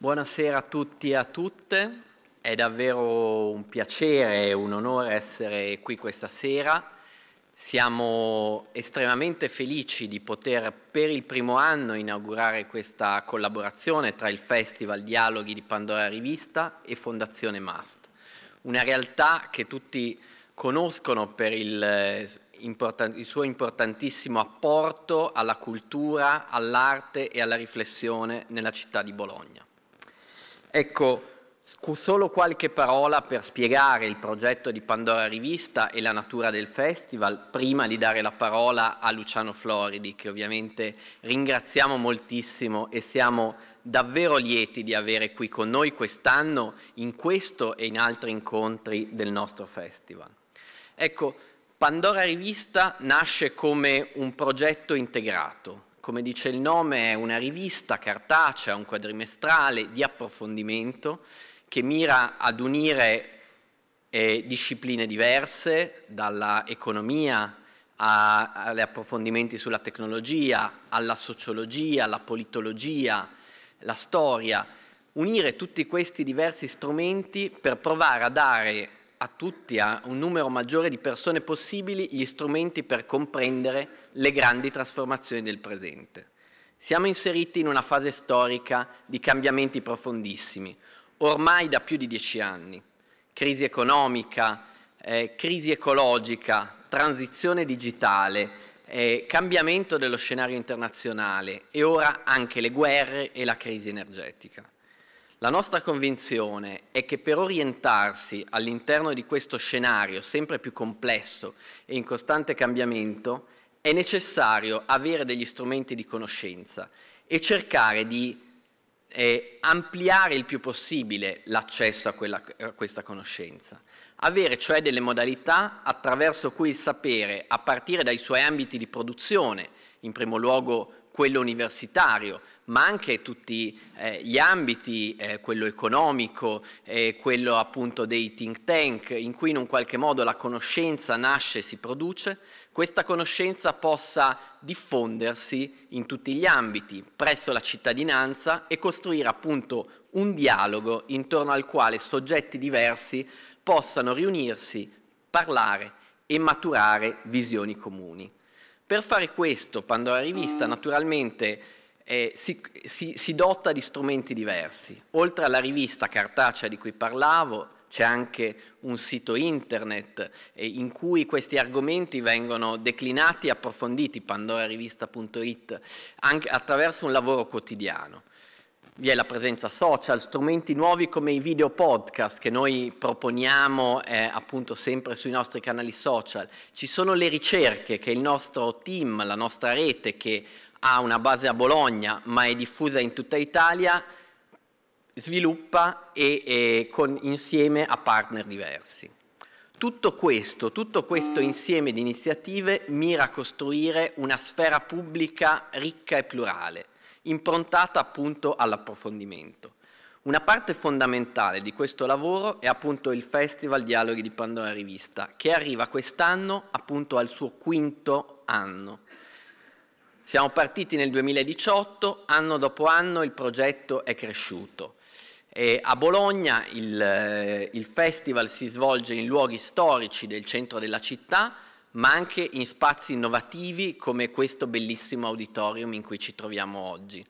Buonasera a tutti e a tutte, è davvero un piacere e un onore essere qui questa sera. Siamo estremamente felici di poter per il primo anno inaugurare questa collaborazione tra il Festival Dialoghi di Pandora Rivista e Fondazione Mast, una realtà che tutti conoscono per il, eh, il suo importantissimo apporto alla cultura, all'arte e alla riflessione nella città di Bologna. Ecco, solo qualche parola per spiegare il progetto di Pandora Rivista e la natura del festival, prima di dare la parola a Luciano Floridi, che ovviamente ringraziamo moltissimo e siamo davvero lieti di avere qui con noi quest'anno, in questo e in altri incontri del nostro festival. Ecco, Pandora Rivista nasce come un progetto integrato, come dice il nome, è una rivista cartacea, un quadrimestrale di approfondimento che mira ad unire eh, discipline diverse, dalla economia agli approfondimenti sulla tecnologia, alla sociologia, alla politologia, la storia, unire tutti questi diversi strumenti per provare a dare a tutti, a un numero maggiore di persone possibili, gli strumenti per comprendere le grandi trasformazioni del presente. Siamo inseriti in una fase storica di cambiamenti profondissimi, ormai da più di dieci anni. Crisi economica, eh, crisi ecologica, transizione digitale, eh, cambiamento dello scenario internazionale e ora anche le guerre e la crisi energetica. La nostra convinzione è che per orientarsi all'interno di questo scenario sempre più complesso e in costante cambiamento è necessario avere degli strumenti di conoscenza e cercare di eh, ampliare il più possibile l'accesso a, a questa conoscenza. Avere cioè delle modalità attraverso cui il sapere, a partire dai suoi ambiti di produzione, in primo luogo quello universitario, ma anche tutti eh, gli ambiti, eh, quello economico, eh, quello appunto dei think tank, in cui in un qualche modo la conoscenza nasce e si produce, questa conoscenza possa diffondersi in tutti gli ambiti, presso la cittadinanza e costruire appunto un dialogo intorno al quale soggetti diversi possano riunirsi, parlare e maturare visioni comuni. Per fare questo, Pandora Rivista naturalmente eh, si, si, si dota di strumenti diversi. Oltre alla rivista cartacea di cui parlavo, c'è anche un sito internet eh, in cui questi argomenti vengono declinati e approfonditi, pandorarivista.it, anche attraverso un lavoro quotidiano vi è la presenza social, strumenti nuovi come i video podcast che noi proponiamo eh, appunto sempre sui nostri canali social, ci sono le ricerche che il nostro team, la nostra rete che ha una base a Bologna ma è diffusa in tutta Italia, sviluppa e, e con, insieme a partner diversi. Tutto questo, tutto questo insieme di iniziative mira a costruire una sfera pubblica ricca e plurale, improntata appunto all'approfondimento. Una parte fondamentale di questo lavoro è appunto il Festival Dialoghi di Pandora Rivista, che arriva quest'anno appunto al suo quinto anno. Siamo partiti nel 2018, anno dopo anno il progetto è cresciuto. E a Bologna il, eh, il festival si svolge in luoghi storici del centro della città, ma anche in spazi innovativi come questo bellissimo auditorium in cui ci troviamo oggi.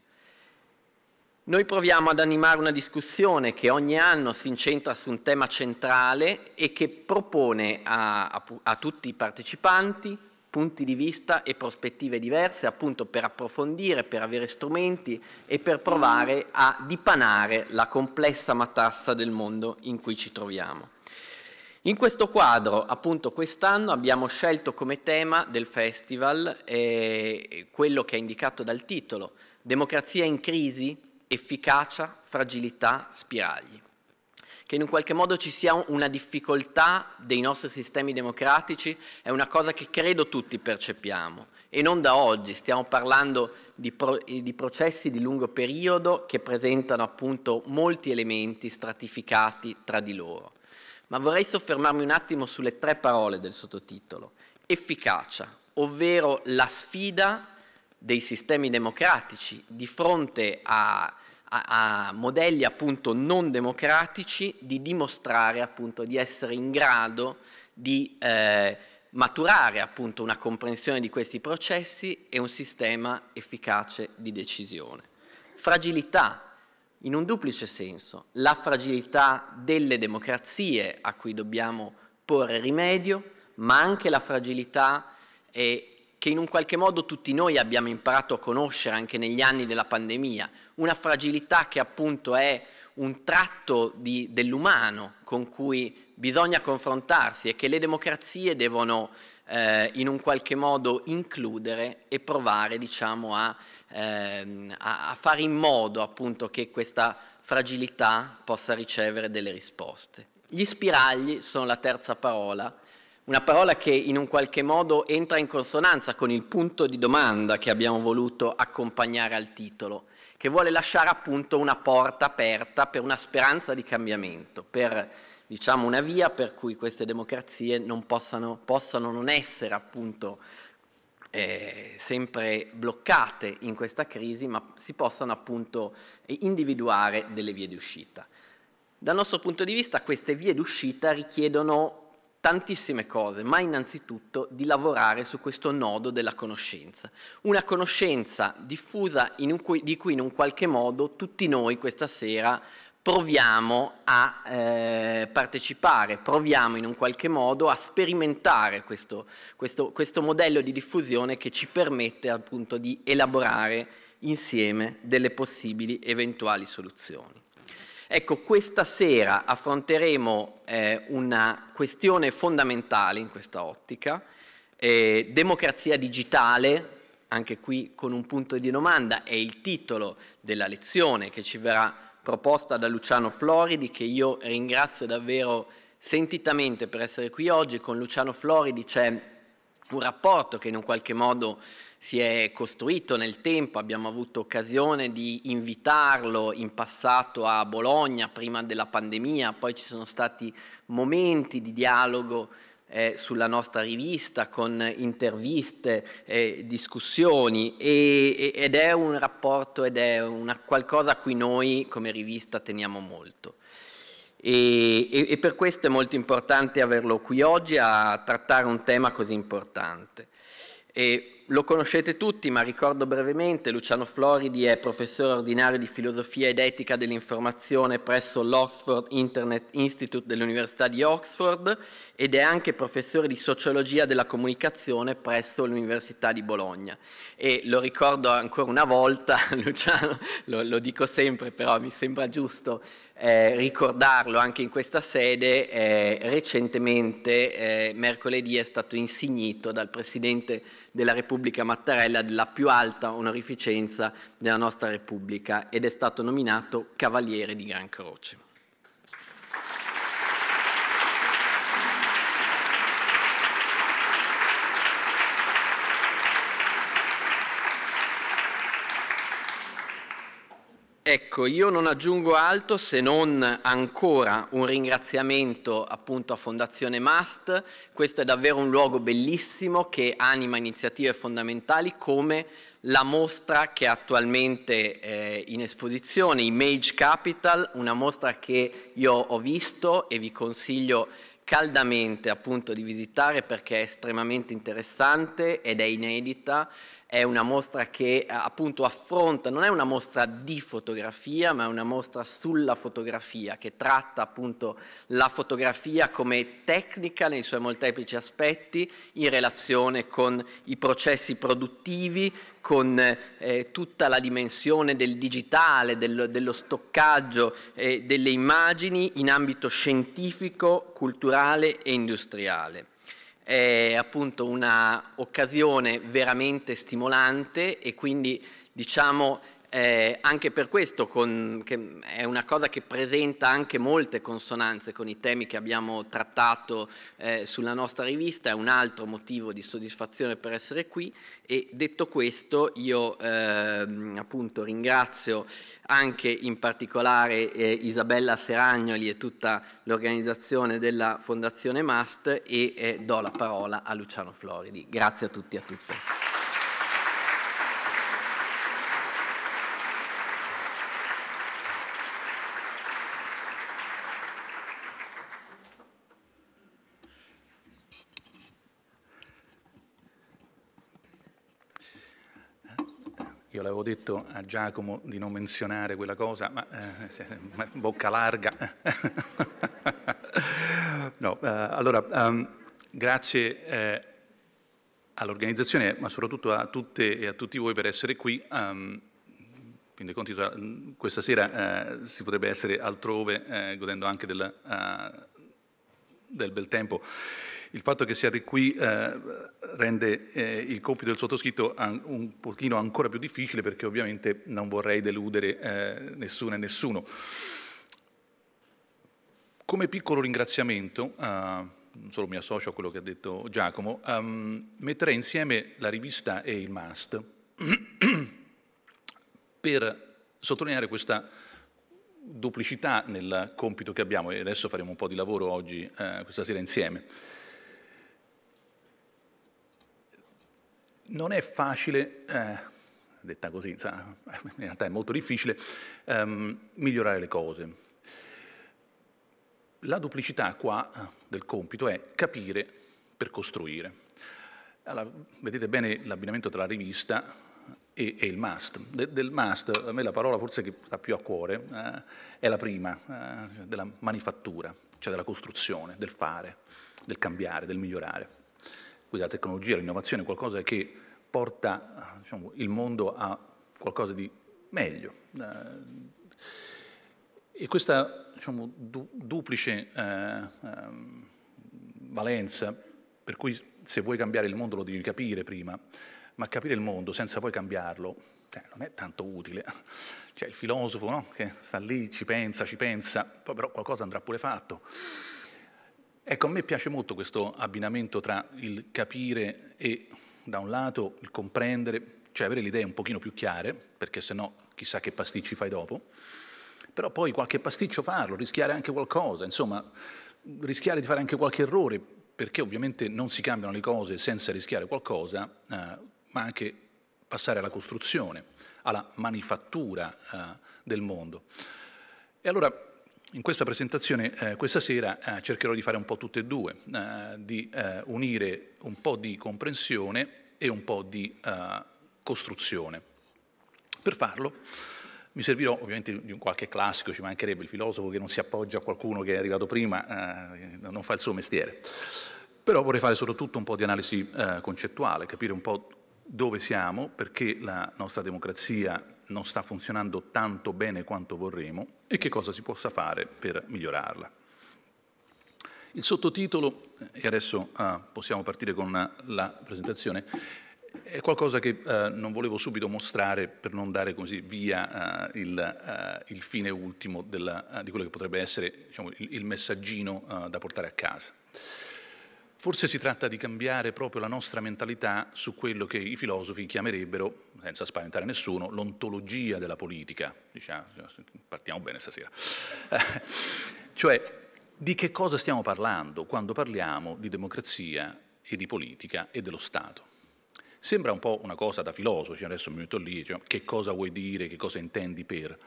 Noi proviamo ad animare una discussione che ogni anno si incentra su un tema centrale e che propone a, a, a tutti i partecipanti punti di vista e prospettive diverse appunto per approfondire, per avere strumenti e per provare a dipanare la complessa matassa del mondo in cui ci troviamo. In questo quadro, appunto, quest'anno abbiamo scelto come tema del festival eh, quello che è indicato dal titolo, Democrazia in crisi, efficacia, fragilità, spiragli. Che in un qualche modo ci sia una difficoltà dei nostri sistemi democratici è una cosa che credo tutti percepiamo e non da oggi, stiamo parlando di, pro eh, di processi di lungo periodo che presentano appunto molti elementi stratificati tra di loro ma vorrei soffermarmi un attimo sulle tre parole del sottotitolo. Efficacia, ovvero la sfida dei sistemi democratici di fronte a, a, a modelli appunto non democratici di dimostrare appunto di essere in grado di eh, maturare appunto una comprensione di questi processi e un sistema efficace di decisione. Fragilità, in un duplice senso, la fragilità delle democrazie a cui dobbiamo porre rimedio, ma anche la fragilità eh, che in un qualche modo tutti noi abbiamo imparato a conoscere anche negli anni della pandemia, una fragilità che appunto è un tratto dell'umano con cui bisogna confrontarsi e che le democrazie devono eh, in un qualche modo includere e provare diciamo, a, ehm, a, fare in modo appunto, che questa fragilità possa ricevere delle risposte. Gli spiragli sono la terza parola, una parola che in un qualche modo entra in consonanza con il punto di domanda che abbiamo voluto accompagnare al titolo, che vuole lasciare appunto una porta aperta per una speranza di cambiamento, per diciamo, una via per cui queste democrazie non possano, possano non essere appunto eh, sempre bloccate in questa crisi, ma si possano appunto individuare delle vie d'uscita. Dal nostro punto di vista queste vie d'uscita richiedono tantissime cose, ma innanzitutto di lavorare su questo nodo della conoscenza. Una conoscenza diffusa cui, di cui in un qualche modo tutti noi questa sera proviamo a eh, partecipare, proviamo in un qualche modo a sperimentare questo, questo, questo modello di diffusione che ci permette appunto di elaborare insieme delle possibili eventuali soluzioni. Ecco, questa sera affronteremo eh, una questione fondamentale in questa ottica, eh, democrazia digitale, anche qui con un punto di domanda, è il titolo della lezione che ci verrà proposta da Luciano Floridi che io ringrazio davvero sentitamente per essere qui oggi. Con Luciano Floridi c'è un rapporto che in un qualche modo si è costruito nel tempo, abbiamo avuto occasione di invitarlo in passato a Bologna prima della pandemia, poi ci sono stati momenti di dialogo eh, sulla nostra rivista con interviste, eh, discussioni e, ed è un rapporto ed è una qualcosa a cui noi come rivista teniamo molto. E, e, e per questo è molto importante averlo qui oggi a trattare un tema così importante. E, lo conoscete tutti, ma ricordo brevemente, Luciano Floridi è professore ordinario di filosofia ed etica dell'informazione presso l'Oxford Internet Institute dell'Università di Oxford ed è anche professore di sociologia della comunicazione presso l'Università di Bologna. E lo ricordo ancora una volta, Luciano, lo, lo dico sempre però mi sembra giusto, eh, ricordarlo anche in questa sede, eh, recentemente eh, mercoledì è stato insignito dal Presidente della Repubblica Mattarella della più alta onorificenza della nostra Repubblica ed è stato nominato Cavaliere di Gran Croce. Ecco, io non aggiungo altro se non ancora un ringraziamento appunto a Fondazione Mast. Questo è davvero un luogo bellissimo che anima iniziative fondamentali come la mostra che è attualmente è eh, in esposizione, Image Capital, una mostra che io ho visto e vi consiglio caldamente appunto di visitare perché è estremamente interessante ed è inedita è una mostra che eh, appunto affronta, non è una mostra di fotografia, ma è una mostra sulla fotografia, che tratta appunto la fotografia come tecnica nei suoi molteplici aspetti, in relazione con i processi produttivi, con eh, tutta la dimensione del digitale, del, dello stoccaggio eh, delle immagini in ambito scientifico, culturale e industriale è appunto una occasione veramente stimolante e quindi diciamo eh, anche per questo con, è una cosa che presenta anche molte consonanze con i temi che abbiamo trattato eh, sulla nostra rivista, è un altro motivo di soddisfazione per essere qui e detto questo io ehm, appunto ringrazio anche in particolare eh, Isabella Seragnoli e tutta l'organizzazione della Fondazione MAST e eh, do la parola a Luciano Floridi. Grazie a tutti e a tutte. Io l'avevo detto a Giacomo di non menzionare quella cosa, ma eh, bocca larga. no, eh, allora, um, grazie eh, all'organizzazione, ma soprattutto a tutte e a tutti voi per essere qui. Um, ehm, quindi conti, questa sera eh, si potrebbe essere altrove, eh, godendo anche del, uh, del bel tempo. Il fatto che siate qui eh, rende eh, il compito del sottoscritto un pochino ancora più difficile perché ovviamente non vorrei deludere eh, nessuno e nessuno. Come piccolo ringraziamento, non solo mi associo a quello che ha detto Giacomo, um, metterei insieme la rivista e il MAST per sottolineare questa duplicità nel compito che abbiamo e adesso faremo un po' di lavoro oggi, eh, questa sera insieme. non è facile, eh, detta così, in realtà è molto difficile, ehm, migliorare le cose. La duplicità qua eh, del compito è capire per costruire. Allora, vedete bene l'abbinamento tra la rivista e, e il must. De, del must, a me la parola forse che sta più a cuore eh, è la prima, eh, della manifattura, cioè della costruzione, del fare, del cambiare, del migliorare quindi la tecnologia, l'innovazione è qualcosa che porta diciamo, il mondo a qualcosa di meglio. Eh, e questa diciamo, du duplice eh, ehm, valenza, per cui se vuoi cambiare il mondo lo devi capire prima, ma capire il mondo senza poi cambiarlo eh, non è tanto utile. Cioè il filosofo no? che sta lì, ci pensa, ci pensa, poi però qualcosa andrà pure fatto. Ecco, a me piace molto questo abbinamento tra il capire e, da un lato, il comprendere, cioè avere le idee un pochino più chiare, perché sennò chissà che pasticci fai dopo, però poi qualche pasticcio farlo, rischiare anche qualcosa, insomma, rischiare di fare anche qualche errore, perché ovviamente non si cambiano le cose senza rischiare qualcosa, eh, ma anche passare alla costruzione, alla manifattura eh, del mondo. E allora in questa presentazione, eh, questa sera, eh, cercherò di fare un po' tutte e due, eh, di eh, unire un po' di comprensione e un po' di eh, costruzione. Per farlo mi servirò ovviamente di qualche classico, ci mancherebbe il filosofo che non si appoggia a qualcuno che è arrivato prima, eh, non fa il suo mestiere. Però vorrei fare soprattutto un po' di analisi concettuale, capire un po' dove siamo, perché la nostra democrazia non sta funzionando tanto bene quanto vorremmo e che cosa si possa fare per migliorarla. Il sottotitolo, e adesso ah, possiamo partire con la presentazione, è qualcosa che eh, non volevo subito mostrare per non dare così via eh, il, eh, il, fine ultimo della, eh, di quello che potrebbe essere diciamo, il, il, messaggino eh, da portare a casa. Forse si tratta di cambiare proprio la nostra mentalità su quello che i filosofi chiamerebbero senza spaventare nessuno, l'ontologia della politica, diciamo, partiamo bene stasera, cioè di che cosa stiamo parlando quando parliamo di democrazia e di politica e dello Stato. Sembra un po' una cosa da filosofi, adesso mi metto lì, cioè, che cosa vuoi dire, che cosa intendi per,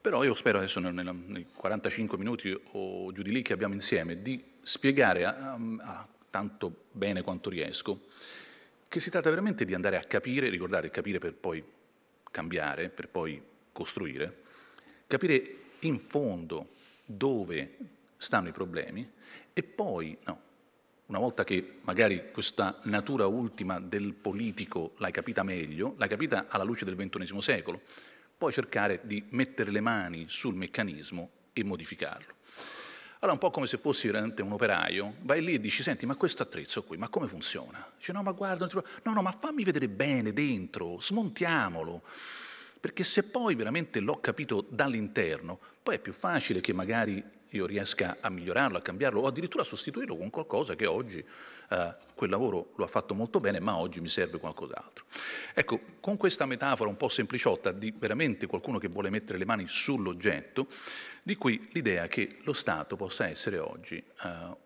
però io spero adesso nei 45 minuti o giù di lì che abbiamo insieme di spiegare a, a, a, tanto bene quanto riesco che si tratta veramente di andare a capire, ricordate, capire per poi cambiare, per poi costruire, capire in fondo dove stanno i problemi e poi, no, una volta che magari questa natura ultima del politico l'hai capita meglio, l'hai capita alla luce del XXI secolo, poi cercare di mettere le mani sul meccanismo e modificarlo. Allora, un po' come se fossi veramente un operaio, vai lì e dici, senti, ma questo attrezzo qui, ma come funziona? Dice, no, ma guarda, no, no, ma fammi vedere bene dentro, smontiamolo. Perché se poi veramente l'ho capito dall'interno, poi è più facile che magari io riesca a migliorarlo, a cambiarlo o addirittura a sostituirlo con qualcosa che oggi eh, quel lavoro lo ha fatto molto bene, ma oggi mi serve qualcos'altro. Ecco, con questa metafora un po' sempliciotta di veramente qualcuno che vuole mettere le mani sull'oggetto, di qui l'idea che lo Stato possa essere oggi eh,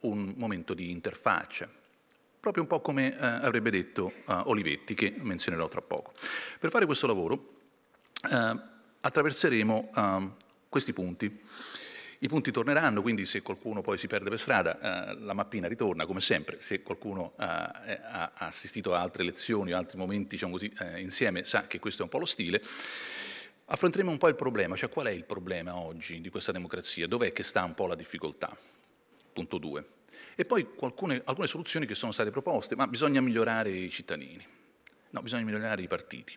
un momento di interfaccia, proprio un po' come eh, avrebbe detto eh, Olivetti, che menzionerò tra poco. Per fare questo lavoro eh, attraverseremo ehm, questi punti. I punti torneranno, quindi se qualcuno poi si perde per strada, eh, la mappina ritorna come sempre, se qualcuno eh, ha assistito a altre lezioni o altri momenti diciamo così, eh, insieme sa che questo è un po' lo stile. Affronteremo un po' il problema, cioè qual è il problema oggi di questa democrazia, dov'è che sta un po' la difficoltà? Punto 2. E poi alcune, alcune soluzioni che sono state proposte, ma bisogna migliorare i cittadini, no, bisogna migliorare i partiti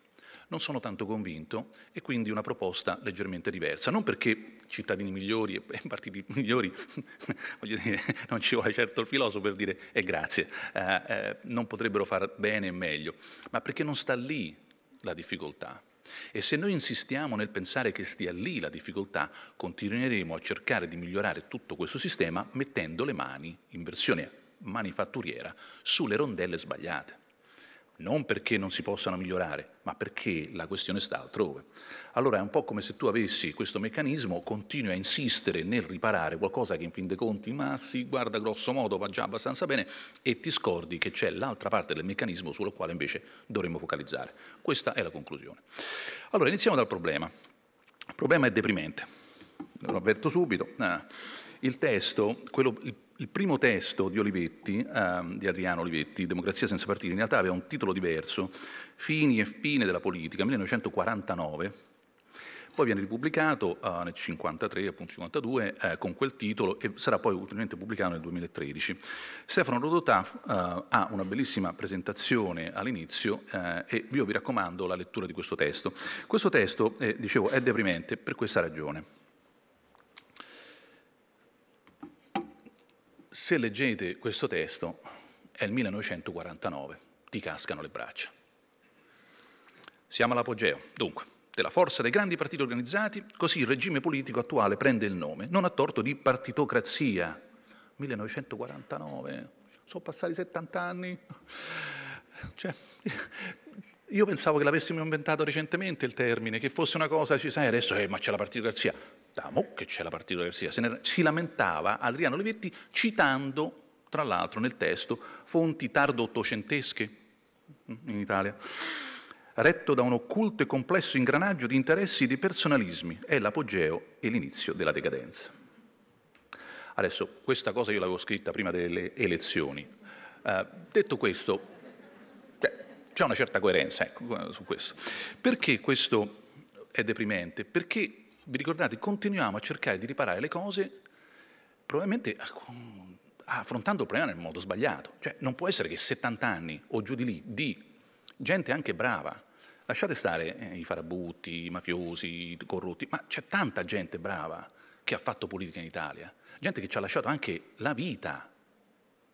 non sono tanto convinto e quindi una proposta leggermente diversa. Non perché cittadini migliori e partiti migliori, voglio dire, non ci vuole certo il filosofo per dire e eh, grazie, eh, eh, non potrebbero far bene e meglio, ma perché non sta lì la difficoltà. E se noi insistiamo nel pensare che stia lì la difficoltà, continueremo a cercare di migliorare tutto questo sistema mettendo le mani in versione manifatturiera sulle rondelle sbagliate non perché non si possano migliorare, ma perché la questione sta altrove. Allora è un po' come se tu avessi questo meccanismo, continui a insistere nel riparare qualcosa che in fin dei conti, ma si guarda grosso modo, va già abbastanza bene, e ti scordi che c'è l'altra parte del meccanismo sulla quale invece dovremmo focalizzare. Questa è la conclusione. Allora iniziamo dal problema. Il problema è deprimente, lo avverto subito. Ah. Il testo, quello, il il primo testo di, Olivetti, ehm, di Adriano Olivetti, Democrazia senza partiti, in realtà aveva un titolo diverso, Fini e fine della politica, 1949, poi viene ripubblicato eh, nel 1953, appunto 52, eh, con quel titolo e sarà poi ulteriormente pubblicato nel 2013. Stefano Rodotà eh, ha una bellissima presentazione all'inizio eh, e io vi raccomando la lettura di questo testo. Questo testo, eh, dicevo, è deprimente per questa ragione. Se leggete questo testo, è il 1949, ti cascano le braccia. Siamo all'apogeo, dunque, della forza dei grandi partiti organizzati, così il regime politico attuale prende il nome, non a torto, di partitocrazia. 1949, sono passati 70 anni. Cioè, io pensavo che l'avessimo inventato recentemente il termine, che fosse una cosa, ci cioè, sai, eh, adesso eh, ma c'è la partitocrazia lamentava, che c'è la partita se ne, si lamentava Adriano Olivetti citando, tra l'altro nel testo, fonti tardo-ottocentesche mm, in Italia, retto da un occulto e complesso ingranaggio di interessi e di personalismi, è l'apogeo e l'inizio della decadenza. Adesso, questa cosa io l'avevo scritta prima delle elezioni. Uh, detto questo, c'è una certa coerenza ecco, su questo. Perché questo è deprimente? Perché vi ricordate, continuiamo a cercare di riparare le cose probabilmente affrontando il problema nel modo sbagliato. Cioè non può essere che 70 anni o giù di lì di gente anche brava, lasciate stare eh, i farabutti, i mafiosi, i corrotti, ma c'è tanta gente brava che ha fatto politica in Italia, gente che ci ha lasciato anche la vita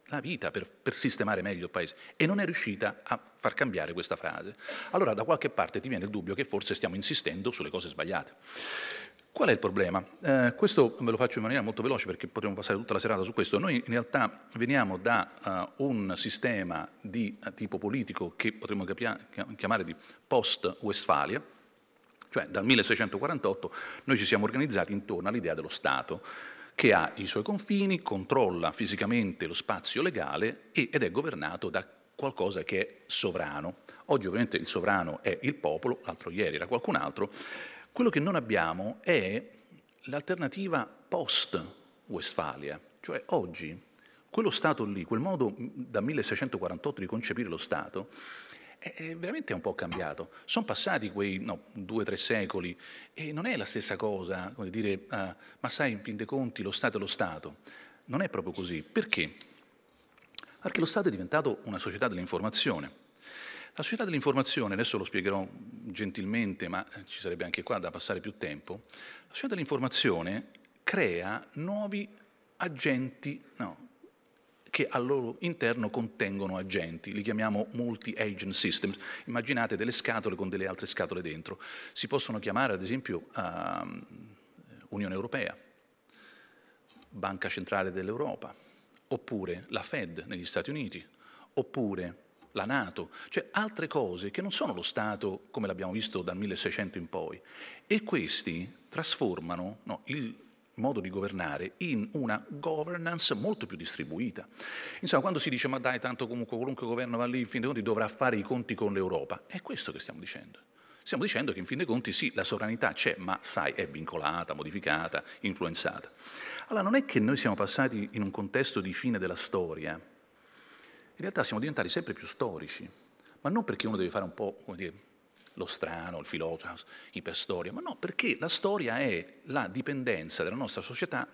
la vita per, per, sistemare meglio il paese e non è riuscita a far cambiare questa frase. Allora da qualche parte ti viene il dubbio che forse stiamo insistendo sulle cose sbagliate. Qual è il problema? Eh, questo ve lo faccio in maniera molto veloce perché potremmo passare tutta la serata su questo. Noi in realtà veniamo da uh, un sistema di uh, tipo politico che potremmo capia- chiamare di post-Westfalia, cioè dal 1648 noi ci siamo organizzati intorno all'idea dello Stato che ha i suoi confini, controlla fisicamente lo spazio legale ed è governato da qualcosa che è sovrano. Oggi ovviamente il sovrano è il popolo, l'altro ieri era qualcun altro. Quello che non abbiamo è l'alternativa post-Westfalia, cioè oggi quello Stato lì, quel modo mm, da 1648 di concepire lo Stato, è veramente un po' cambiato. Sono passati quei no, due o tre secoli e non è la stessa cosa, come dire, ah, ma sai, in fin dei conti, lo Stato è lo Stato. Non è proprio così. Perché? Perché lo Stato è diventato una società dell'informazione. La società dell'informazione, adesso lo spiegherò gentilmente, ma eh, ci sarebbe anche qua da passare più tempo, la società dell'informazione crea nuovi agenti, no, che al loro interno contengono agenti, li chiamiamo multi-agent systems. Immaginate delle scatole con delle altre scatole dentro. Si possono chiamare ad esempio uh, Unione Europea, Banca Centrale dell'Europa, oppure la Fed negli Stati Uniti, oppure la Nato, cioè altre cose che non sono lo Stato come l'abbiamo visto dal 1600 in poi. E questi trasformano no, il modo di governare in una governance molto più distribuita. Insomma, quando si dice ma dai, tanto comunque qualunque governo va lì, in fin dei conti dovrà fare i conti con l'Europa, è questo che stiamo dicendo. Stiamo dicendo che in fin dei conti sì, la sovranità c'è, ma sai, è vincolata, modificata, influenzata. Allora non è che noi siamo passati in un contesto di fine della storia, in realtà siamo diventati sempre più storici, ma non perché uno deve fare un po', come dire, lo strano, il filosofo, iperstoria, ma no, perché la storia è la dipendenza della nostra società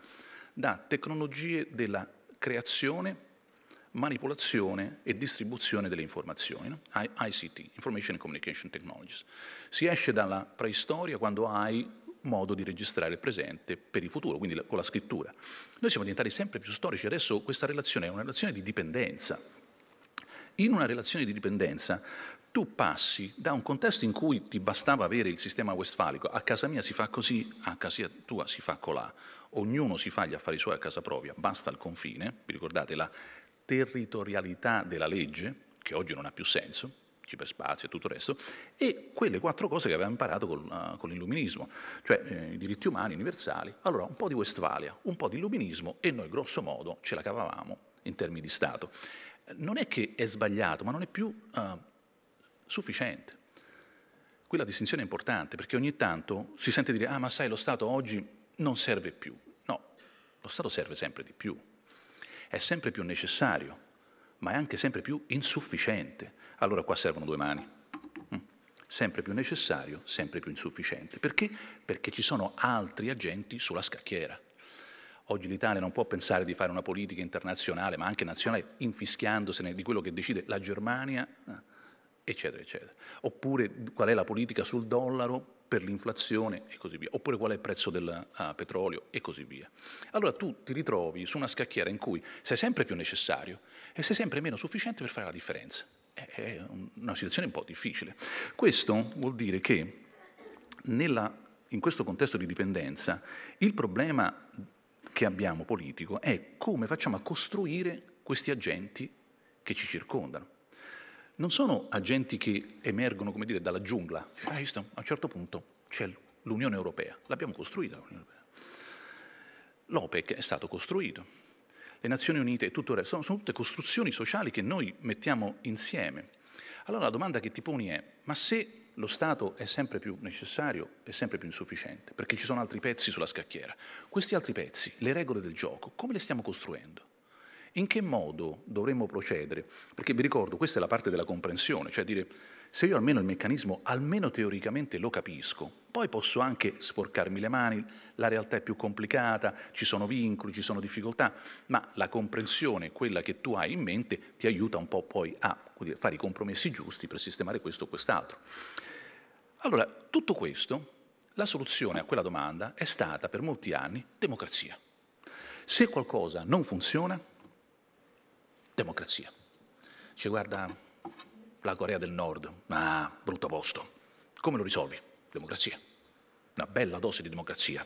da tecnologie della creazione, manipolazione e distribuzione delle informazioni, no? ICT, Information and Communication Technologies. Si esce dalla preistoria quando hai modo di registrare il presente per il futuro, quindi con la scrittura. Noi siamo diventati sempre più storici, adesso questa relazione è una relazione di dipendenza. In una relazione di dipendenza tu passi da un contesto in cui ti bastava avere il sistema westfalico, a casa mia si fa così, a casa tua si fa colà, ognuno si fa gli affari suoi a casa propria, basta il confine, vi ricordate la territorialità della legge, che oggi non ha più senso, per spazio e tutto il resto, e quelle quattro cose che avevamo imparato col, uh, con l'illuminismo, cioè eh, i diritti umani universali, allora un po' di Westfalia, un po' di illuminismo e noi grosso modo ce la cavavamo in termini di Stato. Non è che è sbagliato, ma non è più uh, sufficiente. Qui la distinzione è importante perché ogni tanto si sente dire ah ma sai lo Stato oggi non serve più. No, lo Stato serve sempre di più, è sempre più necessario, ma è anche sempre più insufficiente. Allora qua servono due mani. Mm. Sempre più necessario, sempre più insufficiente. Perché? Perché ci sono altri agenti sulla scacchiera. Oggi l'Italia non può pensare di fare una politica internazionale, ma anche nazionale, infischiandosene di quello che decide la Germania eh, eccetera, eccetera. Oppure qual è la politica sul dollaro per l'inflazione e così via, oppure qual è il prezzo del ah, petrolio e così via. Allora tu ti ritrovi su una scacchiera in cui sei sempre più necessario e sei sempre meno sufficiente per fare la differenza. È una situazione un po' difficile. Questo vuol dire che nella, in questo contesto di dipendenza il problema che abbiamo politico è come facciamo a costruire questi agenti che ci circondano non sono agenti che emergono, come dire, dalla giungla. Ah, a un certo punto c'è l'Unione Europea, l'abbiamo costruita l'Unione Europea. L'OPEC è stato costruito, le Nazioni Unite e tutto il resto, sono, sono tutte costruzioni sociali che noi mettiamo insieme. Allora la domanda che ti poni è, ma se lo Stato è sempre più necessario e sempre più insufficiente, perché ci sono altri pezzi sulla scacchiera. Questi altri pezzi, le regole del gioco, come le stiamo costruendo? in che modo dovremmo procedere? Perché vi ricordo, questa è la parte della comprensione, cioè dire se io almeno il meccanismo, almeno teoricamente lo capisco, poi posso anche sporcarmi le mani, la realtà è più complicata, ci sono vincoli, ci sono difficoltà, ma la comprensione, quella che tu hai in mente, ti aiuta un po' poi a fare i compromessi giusti per sistemare questo o quest'altro. Allora, tutto questo, la soluzione a quella domanda è stata per molti anni democrazia. Se qualcosa non funziona, democrazia. Ci guarda la Corea del Nord, ma ah, brutto posto. Come lo risolvi? Democrazia. Una bella dose di democrazia.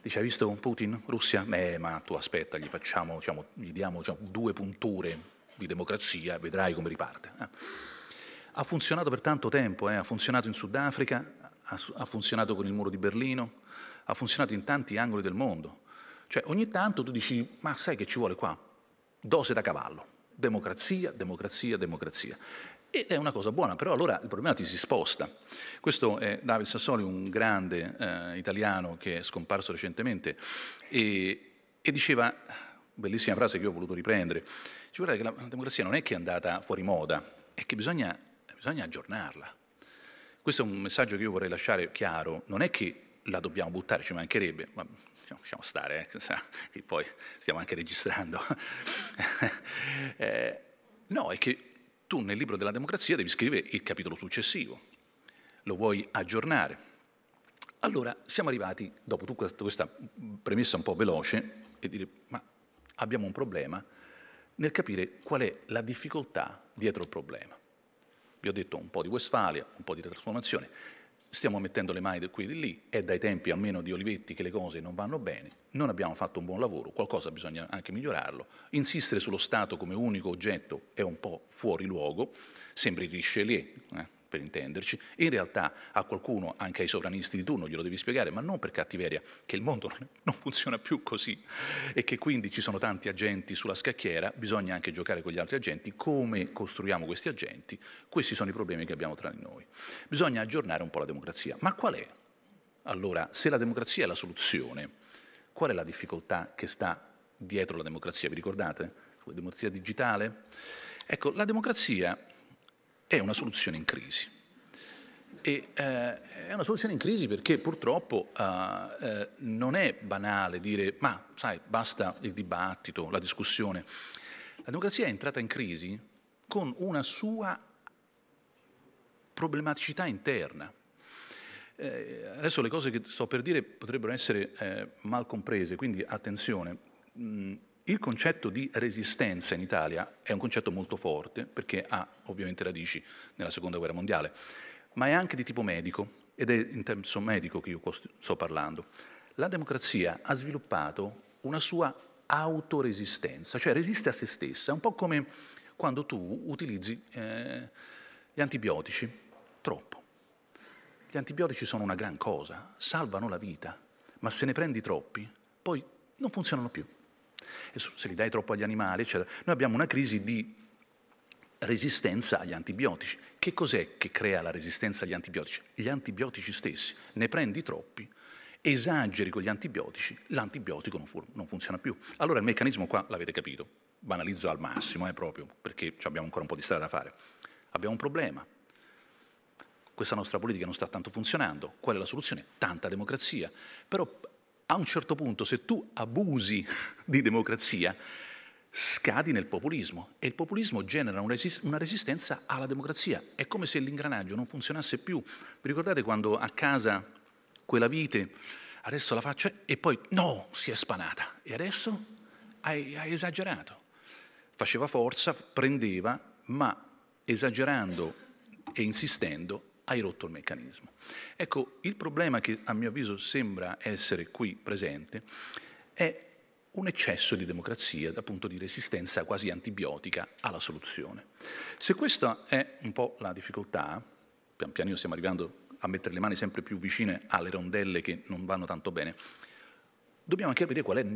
Dice, hai visto Putin, Russia? Eh, ma tu aspetta, gli, facciamo, diciamo, gli diamo diciamo, due punture di democrazia, vedrai come riparte. Ah. Ha funzionato per tanto tempo, eh? ha funzionato in Sudafrica, ha, ha funzionato con il muro di Berlino, ha funzionato in tanti angoli del mondo. Cioè, ogni tanto tu dici, ma sai che ci vuole qua? dose da cavallo, democrazia, democrazia, democrazia. Ed è una cosa buona, però allora il problema ti si sposta. Questo è Davide Sassoli, un grande eh, italiano che è scomparso recentemente, e, e, diceva, bellissima frase che io ho voluto riprendere, ci guarda che la democrazia non è che è andata fuori moda, è che bisogna, bisogna aggiornarla. Questo è un messaggio che io vorrei lasciare chiaro, non è che la dobbiamo buttare, ci mancherebbe, ma diciamo, lasciamo stare, eh, che poi stiamo anche registrando. eh, no, è che tu nel libro della democrazia devi scrivere il capitolo successivo, lo vuoi aggiornare. Allora siamo arrivati, dopo tutta questa premessa un po' veloce, e dire ma abbiamo un problema nel capire qual è la difficoltà dietro il problema. Vi ho detto un po' di Westfalia, un po' di trasformazione stiamo mettendo le mani di qui e di lì, è dai tempi almeno di Olivetti che le cose non vanno bene, non abbiamo fatto un buon lavoro, qualcosa bisogna anche migliorarlo, insistere sullo Stato come unico oggetto è un po' fuori luogo, sembri Richelieu, eh? per intenderci, in realtà a qualcuno, anche ai sovranisti di turno, glielo devi spiegare, ma non per cattiveria, che il mondo non funziona più così e che quindi ci sono tanti agenti sulla scacchiera, bisogna anche giocare con gli altri agenti, come costruiamo questi agenti, questi sono i problemi che abbiamo tra di noi. Bisogna aggiornare un po' la democrazia. Ma qual è? Allora, se la democrazia è la soluzione, qual è la difficoltà che sta dietro la democrazia? Vi ricordate? La democrazia digitale? Ecco, la democrazia è una soluzione in crisi. E, eh, è una soluzione in crisi perché purtroppo eh, eh, non è banale dire ma sai basta il dibattito, la discussione. La democrazia è entrata in crisi con una sua problematicità interna. Eh, adesso le cose che sto per dire potrebbero essere eh, mal comprese, quindi attenzione. Mm, il concetto di resistenza in Italia è un concetto molto forte perché ha ovviamente radici nella seconda guerra mondiale, ma è anche di tipo medico ed è in terzo medico che io sto parlando. La democrazia ha sviluppato una sua autoresistenza, cioè resiste a se stessa, un po' come quando tu utilizzi eh, gli antibiotici troppo. Gli antibiotici sono una gran cosa, salvano la vita, ma se ne prendi troppi, poi non funzionano più. E se li dai troppo agli animali, eccetera. Noi abbiamo una crisi di resistenza agli antibiotici. Che cos'è che crea la resistenza agli antibiotici? Gli antibiotici stessi. Ne prendi troppi, esageri con gli antibiotici, l'antibiotico non, fu non, funziona più. Allora il meccanismo qua l'avete capito, banalizzo al massimo, eh, proprio perché abbiamo ancora un po' di strada da fare. Abbiamo un problema. Questa nostra politica non sta tanto funzionando. Qual è la soluzione? Tanta democrazia. Però a un certo punto se tu abusi di democrazia scadi nel populismo e il populismo genera una resistenza alla democrazia. È come se l'ingranaggio non funzionasse più. Vi ricordate quando a casa quella vite, adesso la faccio e poi no, si è spanata e adesso hai, hai esagerato. Faceva forza, prendeva, ma esagerando e insistendo hai rotto il meccanismo. Ecco, il problema che a mio avviso sembra essere qui presente è un eccesso di democrazia, dal punto di resistenza quasi antibiotica alla soluzione. Se questa è un po' la difficoltà, pian pianino stiamo arrivando a mettere le mani sempre più vicine alle rondelle che non vanno tanto bene, dobbiamo anche capire qual è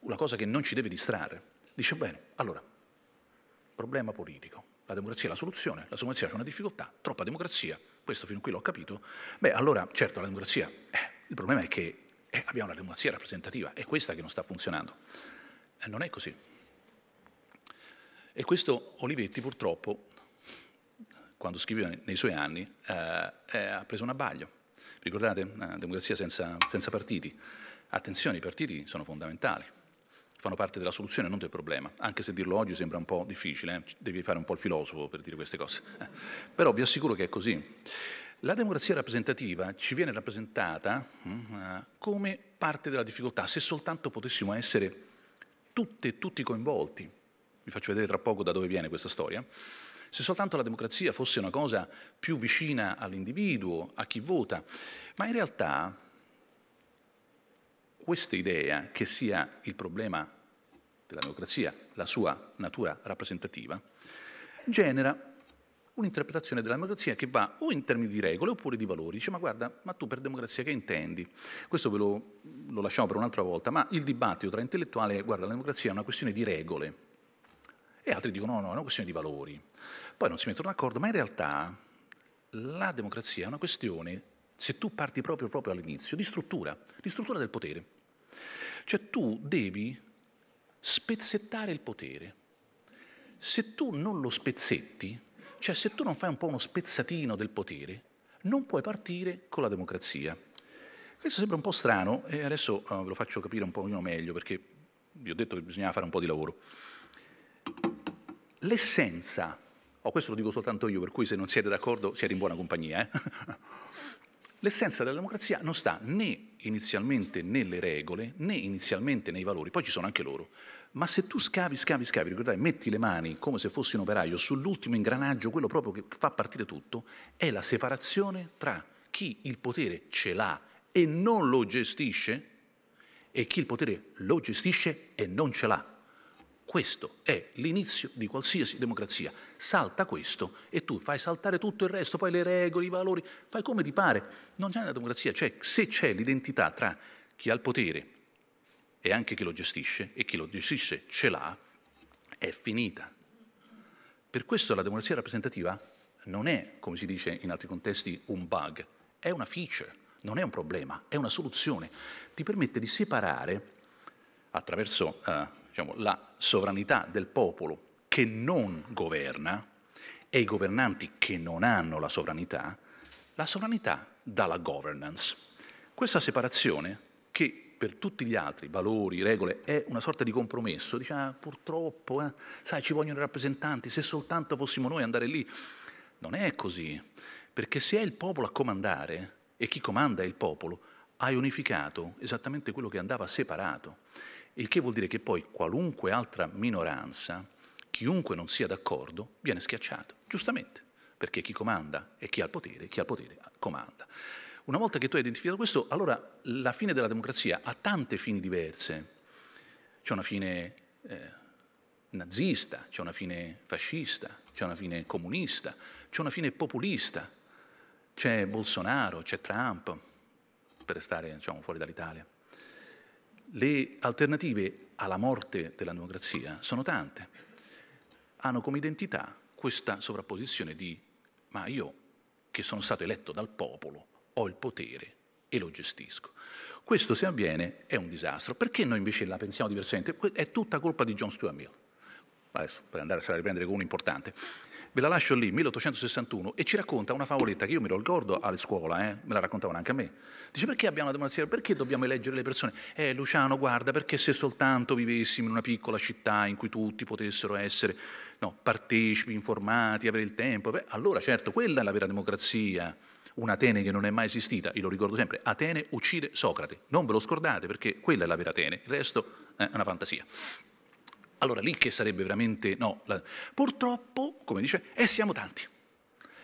una cosa che non ci deve distrarre. Dice, bene, allora, problema politico, la democrazia è la soluzione, la democrazia è una difficoltà, troppa democrazia, questo fino a qui l'ho capito, beh allora certo la democrazia, eh, il problema è che eh, abbiamo una democrazia rappresentativa, è questa che non sta funzionando. Eh, non è così. E questo Olivetti purtroppo, quando scriveva nei suoi anni, eh, eh, ha preso un abbaglio. Ricordate? Una eh, democrazia senza, senza partiti. Attenzione, i partiti sono fondamentali fanno parte della soluzione, non del problema, anche se dirlo oggi sembra un po' difficile, eh? devi fare un po' il filosofo per dire queste cose, eh? però vi assicuro che è così. La democrazia rappresentativa ci viene rappresentata mh, mm, eh, come parte della difficoltà, se soltanto potessimo essere tutte e tutti coinvolti, vi faccio vedere tra poco da dove viene questa storia, se soltanto la democrazia fosse una cosa più vicina all'individuo, a chi vota, ma in realtà questa idea che sia il problema la democrazia, la sua natura rappresentativa, genera un'interpretazione della democrazia che va o in termini di regole oppure di valori. Dice, ma guarda, ma tu per democrazia che intendi? Questo ve lo, lo lasciamo per un'altra volta, ma il dibattito tra intellettuali è, guarda, la democrazia è una questione di regole. E altri dicono, no, no, è una questione di valori. Poi non si mettono d'accordo, ma in realtà la democrazia è una questione, se tu parti proprio, proprio all'inizio, di struttura, di struttura del potere. Cioè tu devi spezzettare il potere. Se tu non lo spezzetti, cioè se tu non fai un po' uno spezzatino del potere, non puoi partire con la democrazia. Questo sembra un po' strano e adesso eh, ve lo faccio capire un po' meglio perché vi ho detto che bisognava fare un po' di lavoro. L'essenza, oh, questo lo dico soltanto io, per cui se non siete d'accordo siete in buona compagnia, eh? l'essenza della democrazia non sta né inizialmente nelle regole né inizialmente nei valori, poi ci sono anche loro. Ma se tu scavi, scavi, scavi, ricordate, metti le mani come se fossi un operaio sull'ultimo ingranaggio, quello proprio che fa partire tutto, è la separazione tra chi il potere ce l'ha e non lo gestisce e chi il potere lo gestisce e non ce l'ha. Questo è l'inizio di qualsiasi democrazia. Salta questo e tu fai saltare tutto il resto, poi le regole, i valori, fai come ti pare. Non c'è una democrazia, cioè se c'è l'identità tra chi ha il potere e anche chi lo gestisce, e chi lo gestisce ce l'ha, è finita. Per questo la democrazia rappresentativa non è, come si dice in altri contesti, un bug, è una feature, non è un problema, è una soluzione. Ti permette di separare, attraverso eh, diciamo, la sovranità del popolo che non governa e i governanti che non hanno la sovranità, la sovranità dalla governance. Questa separazione, che per tutti gli altri valori, regole, è una sorta di compromesso, dice ah, purtroppo, eh, sai, ci vogliono i rappresentanti, se soltanto fossimo noi andare lì. Non è così, perché se è il popolo a comandare e chi comanda è il popolo, hai unificato esattamente quello che andava separato il che vuol dire che poi qualunque altra minoranza, chiunque non sia d'accordo, viene schiacciato, giustamente, perché chi comanda è chi ha il potere, chi ha il potere comanda. Una volta che tu hai identificato questo, allora la fine della democrazia ha tante fini diverse. C'è una fine eh, nazista, c'è una fine fascista, c'è una fine comunista, c'è una fine populista, c'è Bolsonaro, c'è Trump, per restare diciamo, fuori dall'Italia. Le alternative alla morte della democrazia sono tante. Hanno come identità questa sovrapposizione di ma io che sono stato eletto dal popolo ho il potere e lo gestisco. Questo se avviene è un disastro. Perché noi invece la pensiamo diversamente? È tutta colpa di John Stuart Mill. Adesso per andare a riprendere con uno importante. Ve la lascio lì, 1861, e ci racconta una favoletta che io mi ricordo alle scuola, eh, me la raccontavano anche a me. Dice perché abbiamo la democrazia? Perché dobbiamo eleggere le persone? Eh Luciano, guarda, perché se soltanto vivessimo in una piccola città in cui tutti potessero essere no, partecipi, informati, avere il tempo, beh, allora certo, quella è la vera democrazia un'Atene che non è mai esistita, io lo ricordo sempre, Atene uccide Socrate, non ve lo scordate perché quella è la vera Atene, il resto eh, è una fantasia. Allora lì che sarebbe veramente... No, la, purtroppo, come dice, e eh, siamo tanti.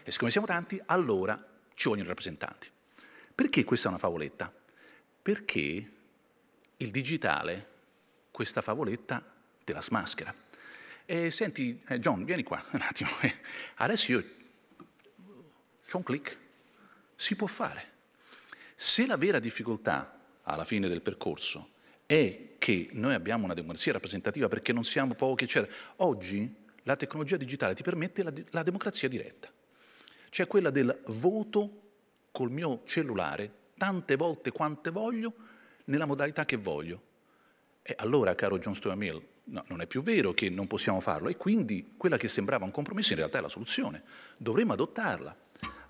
E siccome siamo tanti, allora ci vogliono i rappresentanti. Perché questa è una favoletta? Perché il digitale, questa favoletta, te la smaschera. E senti, eh, John, vieni qua un attimo. Adesso io... C'ho un click. Si può fare. Se la vera difficoltà alla fine del percorso è che noi abbiamo una democrazia rappresentativa perché non siamo pochi, eccetera. Oggi la tecnologia digitale ti permette la, la democrazia diretta, cioè quella del voto col mio cellulare tante volte quante voglio nella modalità che voglio. E allora, caro John Stuart Mill, no, non è più vero che non possiamo farlo e quindi quella che sembrava un compromesso in realtà è la soluzione. Dovremmo adottarla.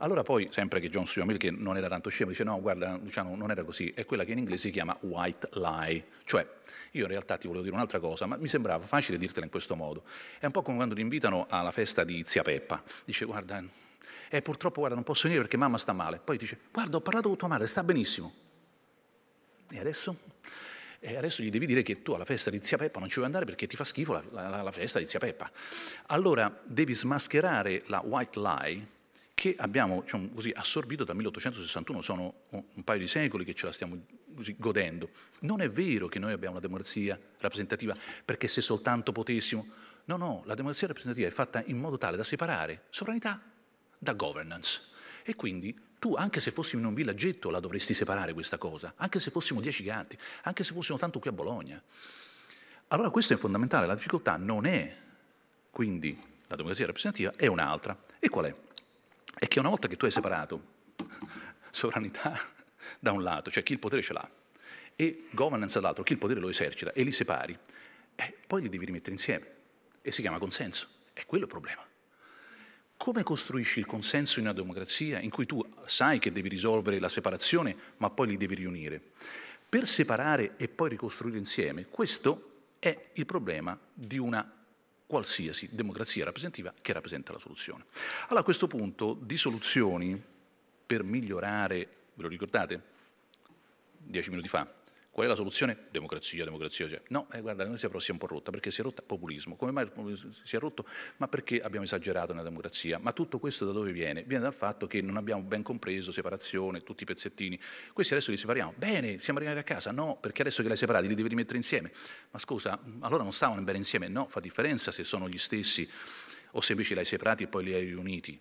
Allora poi, sempre che John Stuart Mill, che non era tanto scemo, dice no, guarda, diciamo, non era così, è quella che in inglese si chiama white lie. Cioè, io in realtà ti volevo dire un'altra cosa, ma mi sembrava facile dirtela in questo modo. È un po' come quando ti invitano alla festa di zia Peppa. Dice, guarda, eh, purtroppo guarda, non posso venire perché mamma sta male. Poi dice, guarda, ho parlato con tua madre, sta benissimo. E adesso? E adesso gli devi dire che tu alla festa di zia Peppa non ci vuoi andare perché ti fa schifo la, la, la festa di zia Peppa. Allora devi smascherare la white lie che abbiamo diciamo, così, assorbito dal 1861, sono un paio di secoli che ce la stiamo così, godendo. Non è vero che noi abbiamo una democrazia rappresentativa perché se soltanto potessimo... No, no, la democrazia rappresentativa è fatta in modo tale da separare sovranità da governance. E quindi tu, anche se fossimo in un villaggetto, la dovresti separare questa cosa, anche se fossimo dieci gatti, anche se fossimo tanto qui a Bologna. Allora questo è fondamentale, la difficoltà non è, quindi la democrazia rappresentativa è un'altra. E qual è? è che una volta che tu hai separato sovranità da un lato, cioè chi il potere ce l'ha, e governance dall'altro, chi il potere lo esercita, e li separi, eh, poi li devi rimettere insieme. E si chiama consenso. È quello il problema. Come costruisci il consenso in una democrazia in cui tu sai che devi risolvere la separazione, ma poi li devi riunire? Per separare e poi ricostruire insieme, questo è il problema di una qualsiasi democrazia rappresentativa che rappresenta la soluzione. Allora a questo punto di soluzioni per migliorare, ve lo ricordate? Dieci minuti fa, Qual è la soluzione? Democrazia, democrazia. Cioè. No, eh, guarda, la democrazia però si è un po' rotta, perché si è rotta populismo. Come mai si è rotto? Ma perché abbiamo esagerato nella democrazia? Ma tutto questo da dove viene? Viene dal fatto che non abbiamo ben compreso separazione, tutti i pezzettini. Questi adesso li separiamo. Bene, siamo arrivati a casa? No, perché adesso che li hai separati li devi rimettere insieme. Ma scusa, allora non stavano bene insieme? No, fa differenza se sono gli stessi o se invece li hai separati e poi li hai riuniti.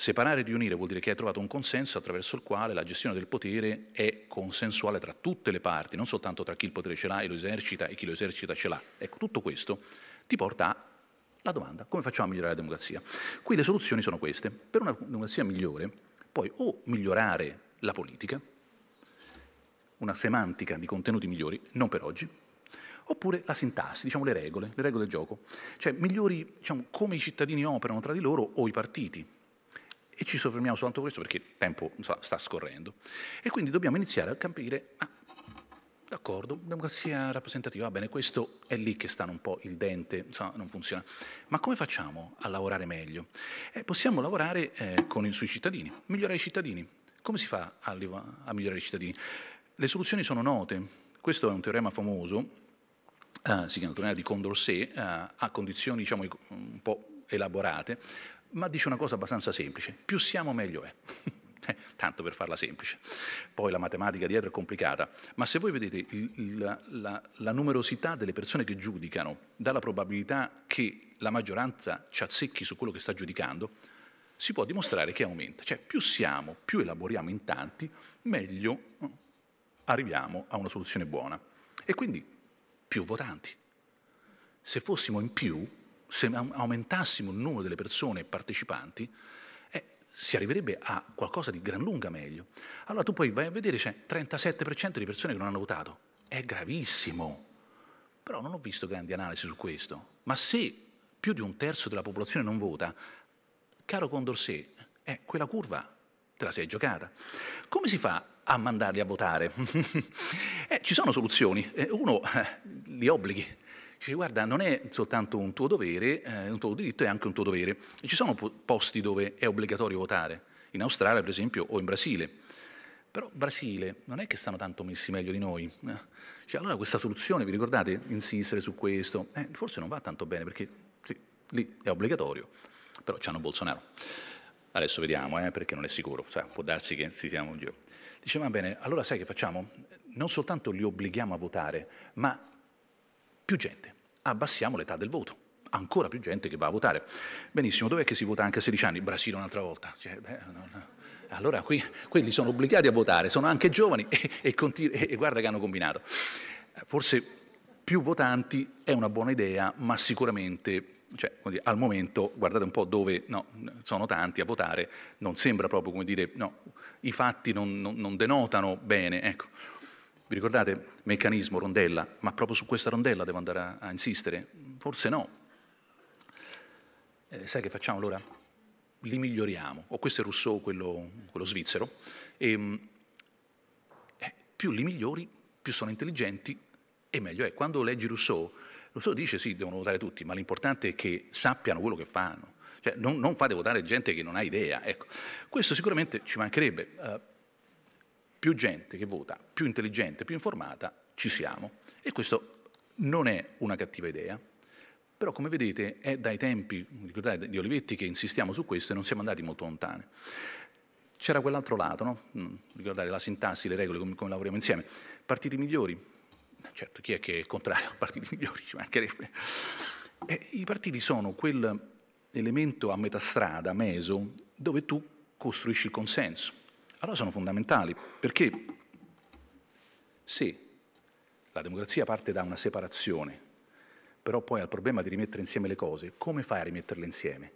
Separare e riunire vuol dire che hai trovato un consenso attraverso il quale la gestione del potere è consensuale tra tutte le parti, non soltanto tra chi il potere ce l'ha e lo esercita e chi lo esercita ce l'ha. Ecco, tutto questo ti porta alla domanda come facciamo a migliorare la democrazia. Qui le soluzioni sono queste. Per una democrazia migliore puoi o migliorare la politica, una semantica di contenuti migliori, non per oggi, oppure la sintassi, diciamo le regole, le regole del gioco. Cioè migliori diciamo, come i cittadini operano tra di loro o i partiti e ci soffermiamo soltanto questo perché il tempo sta scorrendo. E quindi dobbiamo iniziare a capire, ah, d'accordo, democrazia rappresentativa, va bene, questo è lì che stanno un po' il dente, insomma, non funziona. Ma come facciamo a lavorare meglio? Eh, possiamo lavorare eh, i, sui cittadini, migliorare i cittadini. Come si fa a, a migliorare i cittadini? Le soluzioni sono note. Questo è un teorema famoso Uh, si chiama il torneo di Condorcet, uh, a condizioni diciamo, un po' elaborate, ma dice una cosa abbastanza semplice, più siamo meglio è. Eh, tanto per farla semplice. Poi la matematica dietro è complicata, ma se voi vedete il, la, la, la numerosità delle persone che giudicano dalla probabilità che la maggioranza ci azzecchi su quello che sta giudicando, si può dimostrare che aumenta. Cioè più siamo, più elaboriamo in tanti, meglio arriviamo a una soluzione buona. E quindi più votanti. Se fossimo in più, se aumentassimo il numero delle persone partecipanti, eh, si arriverebbe a qualcosa di gran lunga meglio. Allora tu poi vai a vedere, c'è 37% di persone che non hanno votato. È gravissimo. Però non ho visto grandi analisi su questo. Ma se più di un terzo della popolazione non vota, caro Condorcet, eh, quella curva te la sei giocata. Come si fa a mandarli a votare? eh, ci sono soluzioni. Eh, uno, eh, li obblighi Dice, guarda, non è soltanto un tuo dovere, eh, un tuo diritto, è anche un tuo dovere. E ci sono posti dove è obbligatorio votare, in Australia per esempio o in Brasile. Però Brasile non è che stanno tanto messi meglio di noi. Eh. Cioè, allora questa soluzione, vi ricordate, insistere su questo, eh, forse non va tanto bene perché sì, lì è obbligatorio, però c'hanno Bolsonaro. Adesso vediamo, eh, perché non è sicuro, cioè, può darsi che si siamo in giro. Dice, va bene, allora sai che facciamo? Non soltanto li obblighiamo a votare, ma più gente. Abbassiamo l'età del voto. Ancora più gente che va a votare. Benissimo, dov'è che si vota anche a 16 anni? Brasile un'altra volta. Cioè, beh, no, no. Allora qui quelli sono obbligati a votare, sono anche giovani e, e, e guarda che hanno combinato. Forse più votanti è una buona idea, ma sicuramente cioè, al momento, guardate un po' dove no, sono tanti a votare, non sembra proprio come dire, no, i fatti non, non, non denotano bene. Ecco. Vi ricordate meccanismo, rondella? Ma proprio su questa rondella devo andare a, a insistere? Forse no. Eh, sai che facciamo allora? Li miglioriamo. O questo è Rousseau, quello, quello svizzero. E, ehm, eh, più li migliori, più sono intelligenti e meglio è. Quando leggi Rousseau, Rousseau dice sì, devono votare tutti, ma l'importante è che sappiano quello che fanno. Cioè, non, non fate votare gente che non ha idea. Ecco. Questo sicuramente ci mancherebbe. Uh, più gente che vota, più intelligente, più informata, ci siamo. E questo non è una cattiva idea, però come vedete è dai tempi ricordate, di Olivetti che insistiamo su questo e non siamo andati molto lontani. C'era quell'altro lato, no? Mm, ricordare la sintassi, le regole, come, come lavoriamo insieme. Partiti migliori, certo chi è che è contrario a partiti migliori, ci mancherebbe. E I partiti sono quell'elemento a metà strada, meso, dove tu costruisci il consenso allora sono fondamentali, perché se la democrazia parte da una separazione, però poi al problema di rimettere insieme le cose, come fai a rimetterle insieme?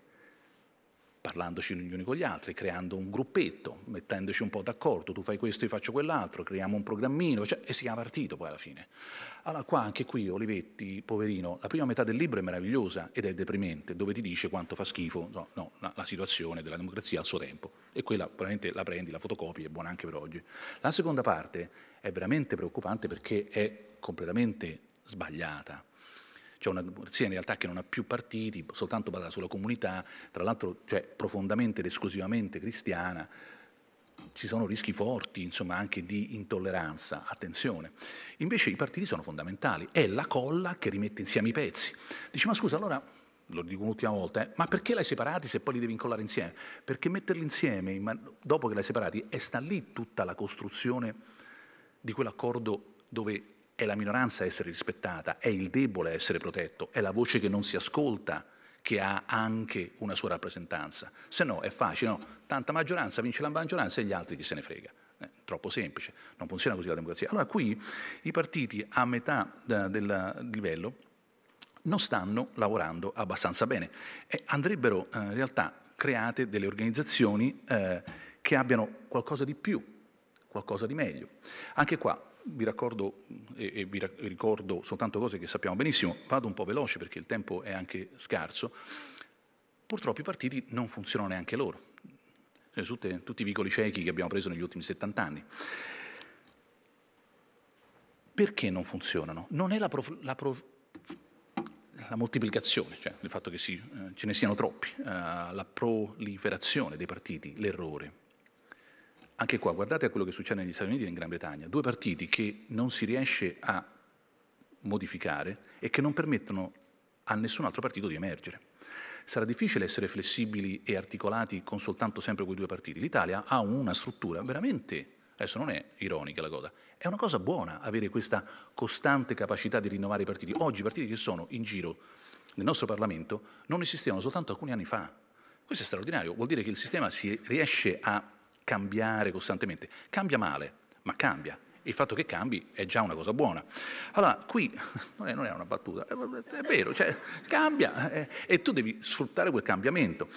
parlandoci gli uni con gli altri, creando un gruppetto, mettendoci un po' d'accordo, tu fai questo, io faccio quell'altro, creiamo un programmino, cioè, e si chiama partito poi alla fine. Allora qua, anche qui, Olivetti, poverino, la prima metà del libro è meravigliosa ed è deprimente, dove ti dice quanto fa schifo no, no, la, la, situazione della democrazia al suo tempo. E quella veramente la prendi, la fotocopi, è buona anche per oggi. La seconda parte è veramente preoccupante perché è completamente sbagliata c'è una democrazia in realtà che non ha più partiti, soltanto basata sulla comunità, tra l'altro cioè, profondamente ed esclusivamente cristiana, ci sono rischi forti, insomma, anche di intolleranza, attenzione. Invece i partiti sono fondamentali, è la colla che rimette insieme i pezzi. Dici, ma scusa, allora, lo dico un'ultima volta, eh, ma perché l'hai separati se poi li devi incollare insieme? Perché metterli insieme, dopo che l'hai separati, è sta lì tutta la costruzione di quell'accordo dove è la minoranza a essere rispettata, è il debole a essere protetto, è la voce che non si ascolta che ha anche una sua rappresentanza. Se no è facile, no? tanta maggioranza vince la maggioranza e gli altri chi se ne frega. È eh, troppo semplice, non funziona così la democrazia. Allora qui i partiti a metà eh, del livello non stanno lavorando abbastanza bene e andrebbero eh, in realtà create delle organizzazioni che abbiano qualcosa di più, qualcosa di meglio. Anche qua vi raccordo e, e vi ricordo soltanto cose che sappiamo benissimo, vado un po' veloce perché il tempo è anche scarso, purtroppo i partiti non funzionano neanche loro, cioè, Tutte, tutti i vicoli ciechi che abbiamo preso negli ultimi 70 anni. Perché non funzionano? Non è la, prof, la, prof, la moltiplicazione, cioè il fatto che si, eh, ce ne siano troppi, eh, la proliferazione dei partiti, l'errore. Anche qua, guardate a quello che succede negli Stati Uniti e in Gran Bretagna, due partiti che non si riesce a modificare e che non permettono a nessun altro partito di emergere. Sarà difficile essere flessibili e articolati con soltanto sempre quei due partiti. L'Italia ha una struttura veramente, adesso non è ironica la cosa, è una cosa buona avere questa costante capacità di rinnovare i partiti. Oggi i partiti che sono in giro nel nostro Parlamento non esistevano soltanto alcuni anni fa. Questo è straordinario, vuol dire che il sistema si riesce a cambiare costantemente. Cambia male, ma cambia. Il fatto che cambi è già una cosa buona. Allora, qui non è, non è una battuta, è, è vero, cioè, cambia eh, e tu devi sfruttare quel cambiamento.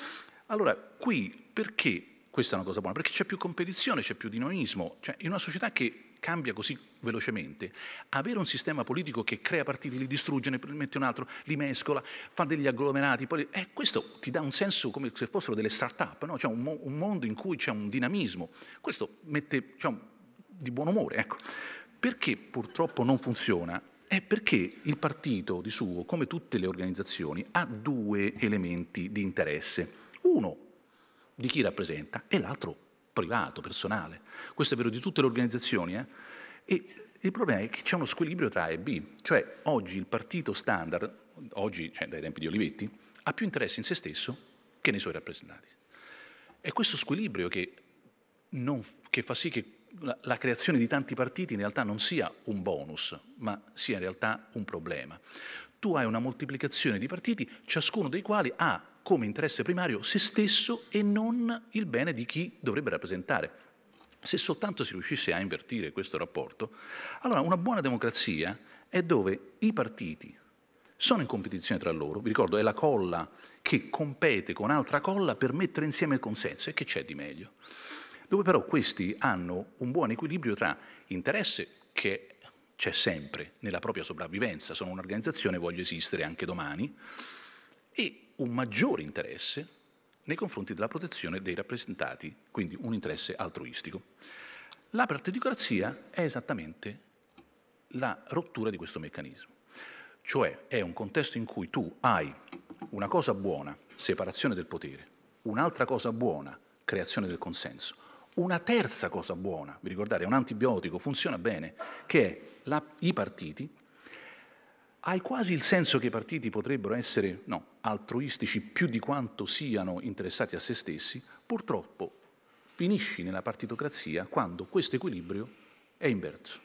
Allora, qui perché questa è una cosa buona? Perché c'è più competizione, c'è più dinamismo. Cioè, in una società che cambia così velocemente, avere un sistema politico che crea partiti, li distrugge, ne mette un altro, li mescola, fa degli agglomerati, poi, eh, questo ti dà un senso come se fossero delle start-up, no? cioè un, mo un, mondo in cui c'è un dinamismo, questo mette diciamo, di buon umore. Ecco. Perché purtroppo non funziona? È perché il partito di suo, come tutte le organizzazioni, ha due elementi di interesse. Uno di chi rappresenta e l'altro privato, personale. Questo è vero di tutte le organizzazioni. Eh? E il problema è che c'è uno squilibrio tra A e B. Cioè oggi il partito standard, oggi, cioè dai tempi di Olivetti, ha più interesse in se stesso che nei suoi rappresentanti. È questo squilibrio che, non, che fa sì che la, la creazione di tanti partiti in realtà non sia un bonus, ma sia in realtà un problema. Tu hai una moltiplicazione di partiti, ciascuno dei quali ha come interesse primario se stesso e non il bene di chi dovrebbe rappresentare. Se soltanto si riuscisse a invertire questo rapporto, allora una buona democrazia è dove i partiti sono in competizione tra loro, vi ricordo è la colla che compete con altra colla per mettere insieme il consenso e che c'è di meglio, dove però questi hanno un buon equilibrio tra interesse che c'è sempre nella propria sopravvivenza, sono un'organizzazione, voglio esistere anche domani, e un maggiore interesse nei confronti della protezione dei rappresentati, quindi un interesse altruistico. La partitocrazia è esattamente la rottura di questo meccanismo, cioè è un contesto in cui tu hai una cosa buona, separazione del potere, un'altra cosa buona, creazione del consenso, una terza cosa buona, vi ricordate, è un antibiotico, funziona bene, che è la, i partiti hai quasi il senso che i partiti potrebbero essere no, altruistici più di quanto siano interessati a se stessi, purtroppo finisci nella partitocrazia quando questo equilibrio è inverso.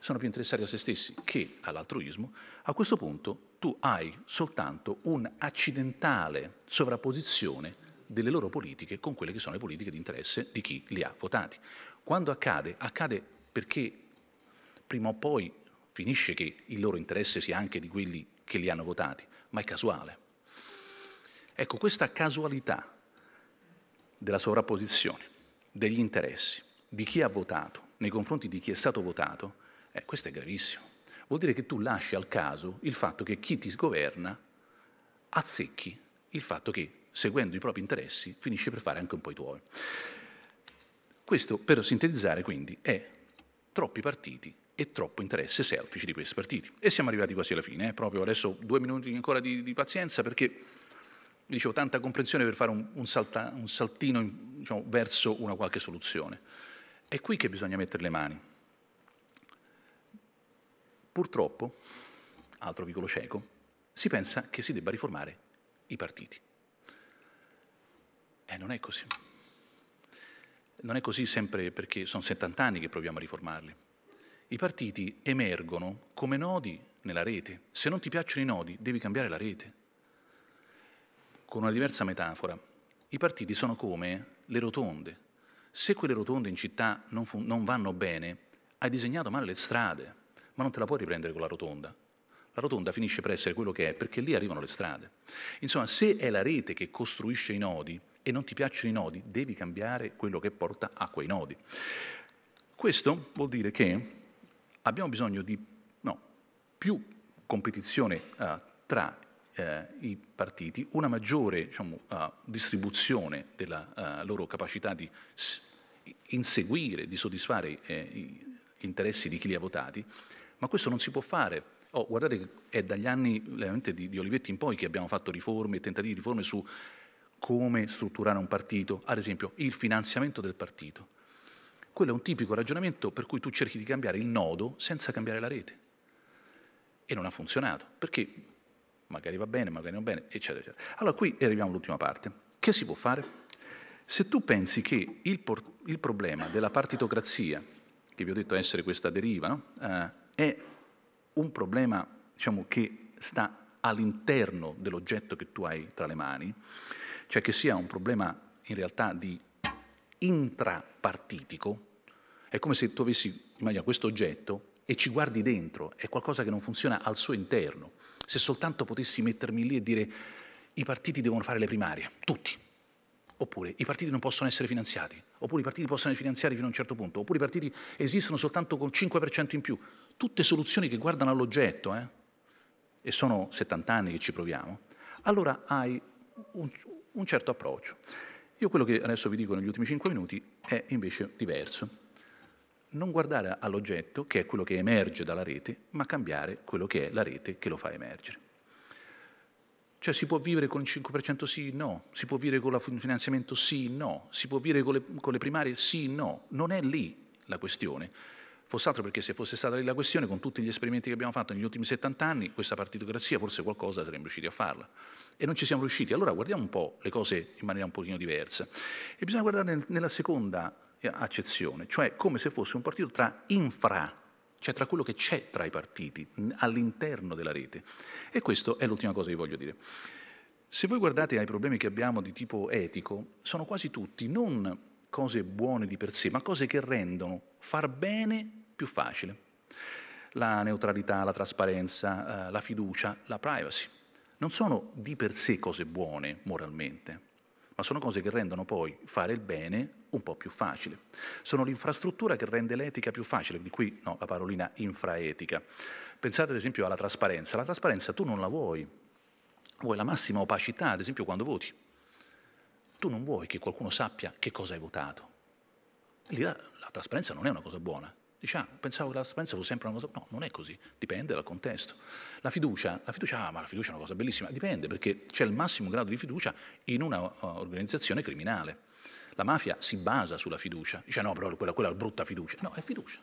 Sono più interessati a se stessi che all'altruismo, a questo punto tu hai soltanto un'accidentale sovrapposizione delle loro politiche con quelle che sono le politiche di interesse di chi li ha votati. Quando accade? Accade perché prima o poi finisce che il loro interesse sia anche di quelli che li hanno votati, ma è casuale. Ecco, questa casualità della sovrapposizione, degli interessi, di chi ha votato nei confronti di chi è stato votato, eh, questo è gravissimo. Vuol dire che tu lasci al caso il fatto che chi ti sgoverna azzecchi il fatto che, seguendo i propri interessi, finisce per fare anche un po' i tuoi. Questo, per sintetizzare, quindi, è troppi partiti e troppo interesse selfish di questi partiti. E siamo arrivati quasi alla fine, eh? proprio adesso due minuti ancora di, di pazienza perché dicevo tanta comprensione per fare un, un, salta, un saltino diciamo, verso una qualche soluzione. È qui che bisogna mettere le mani. Purtroppo, altro vicolo cieco, si pensa che si debba riformare i partiti. E non è così. Non è così sempre perché sono 70 anni che proviamo a riformarli i partiti emergono come nodi nella rete. Se non ti piacciono i nodi, devi cambiare la rete. Con una diversa metafora, i partiti sono come le rotonde. Se quelle rotonde in città non, fun- non vanno bene, hai disegnato male le strade, ma non te la puoi riprendere con la rotonda. La rotonda finisce per essere quello che è, perché lì arrivano le strade. Insomma, se è la rete che costruisce i nodi e non ti piacciono i nodi, devi cambiare quello che porta a quei nodi. Questo vuol dire che abbiamo bisogno di no, più competizione eh, tra eh, i partiti, una maggiore diciamo, uh, distribuzione della uh, loro capacità di inseguire, di soddisfare eh, gli interessi di chi li ha votati, ma questo non si può fare. Oh, guardate è dagli anni di, di, Olivetti in poi che abbiamo fatto riforme, tentativi di riforme su come strutturare un partito, ad esempio il finanziamento del partito. Quello è un tipico ragionamento per cui tu cerchi di cambiare il nodo senza cambiare la rete. E non ha funzionato, perché magari va bene, magari non bene, eccetera, eccetera. Allora qui arriviamo all'ultima parte. Che si può fare? Se tu pensi che il, il problema della partitocrazia, che vi ho detto essere questa deriva, no? eh, è un problema diciamo, che sta all'interno dell'oggetto che tu hai tra le mani, cioè che sia un problema in realtà di intrapartitico, è come se tu avessi, immagina, questo oggetto e ci guardi dentro, è qualcosa che non funziona al suo interno. Se soltanto potessi mettermi lì e dire i partiti devono fare le primarie, tutti, oppure i partiti non possono essere finanziati, oppure i partiti possono essere finanziati fino a un certo punto, oppure i partiti esistono soltanto con 5% in più, tutte soluzioni che guardano all'oggetto, eh? e sono 70 anni che ci proviamo, allora hai un, un certo approccio. Io quello che adesso vi dico negli ultimi 5 minuti è invece diverso. Non guardare all'oggetto, che è quello che emerge dalla rete, ma cambiare quello che è la rete che lo fa emergere. Cioè si può vivere con il 5% sì, no, si può vivere con il finanziamento sì, no, si può vivere con le, con le primarie sì, no, non è lì la questione foss'altro perché se fosse stata lì la questione, con tutti gli esperimenti che abbiamo fatto negli ultimi 70 anni, questa partitocrazia forse qualcosa saremmo riusciti a farla. E non ci siamo riusciti. Allora guardiamo un po' le cose in maniera un pochino diversa. E bisogna guardare nella seconda eh, accezione, cioè come se fosse un partito tra infra cioè tra quello che c'è tra i partiti, all'interno della rete. E questa è l'ultima cosa che vi voglio dire. Se voi guardate ai problemi che abbiamo di tipo etico, sono quasi tutti non cose buone di per sé, ma cose che rendono far bene più facile. La neutralità, la trasparenza, eh, la fiducia, la privacy. Non sono di per sé cose buone moralmente, ma sono cose che rendono poi fare il bene un po' più facile. Sono l'infrastruttura che rende l'etica più facile, di qui no, la parolina infraetica. Pensate ad esempio alla trasparenza. La trasparenza tu non la vuoi, vuoi la massima opacità, ad esempio quando voti tu non vuoi che qualcuno sappia che cosa hai votato. Lì la, la trasparenza non è una cosa buona. Diciamo, pensavo che la trasparenza fosse sempre una cosa... No, non è così, dipende dal contesto. La fiducia, la fiducia ah, ma la fiducia è una cosa bellissima, dipende perché c'è il massimo grado di fiducia in un'organizzazione uh, criminale. La mafia si basa sulla fiducia, dice ah, no, però quella, quella è brutta fiducia. No, è fiducia.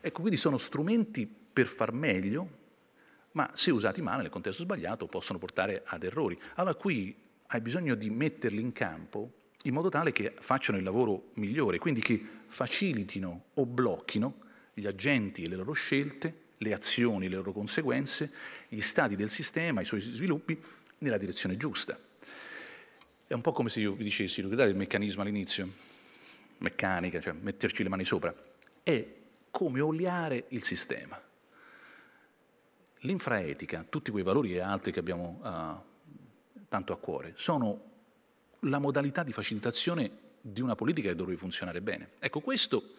Ecco, quindi sono strumenti per far meglio, ma se usati male nel contesto sbagliato possono portare ad errori. Allora qui hai bisogno di metterli in campo in modo tale che facciano il lavoro migliore, quindi che facilitino o blocchino gli agenti e le loro scelte, le azioni, e le loro conseguenze, gli stati del sistema, i suoi sviluppi nella direzione giusta. È un po' come se io vi dicessi, ricordate il meccanismo all'inizio? Meccanica, cioè metterci le mani sopra. È come oliare il sistema. L'infraetica, tutti quei valori e altri che abbiamo uh, tanto a cuore, sono la modalità di facilitazione di una politica che dovrebbe funzionare bene. Ecco, questo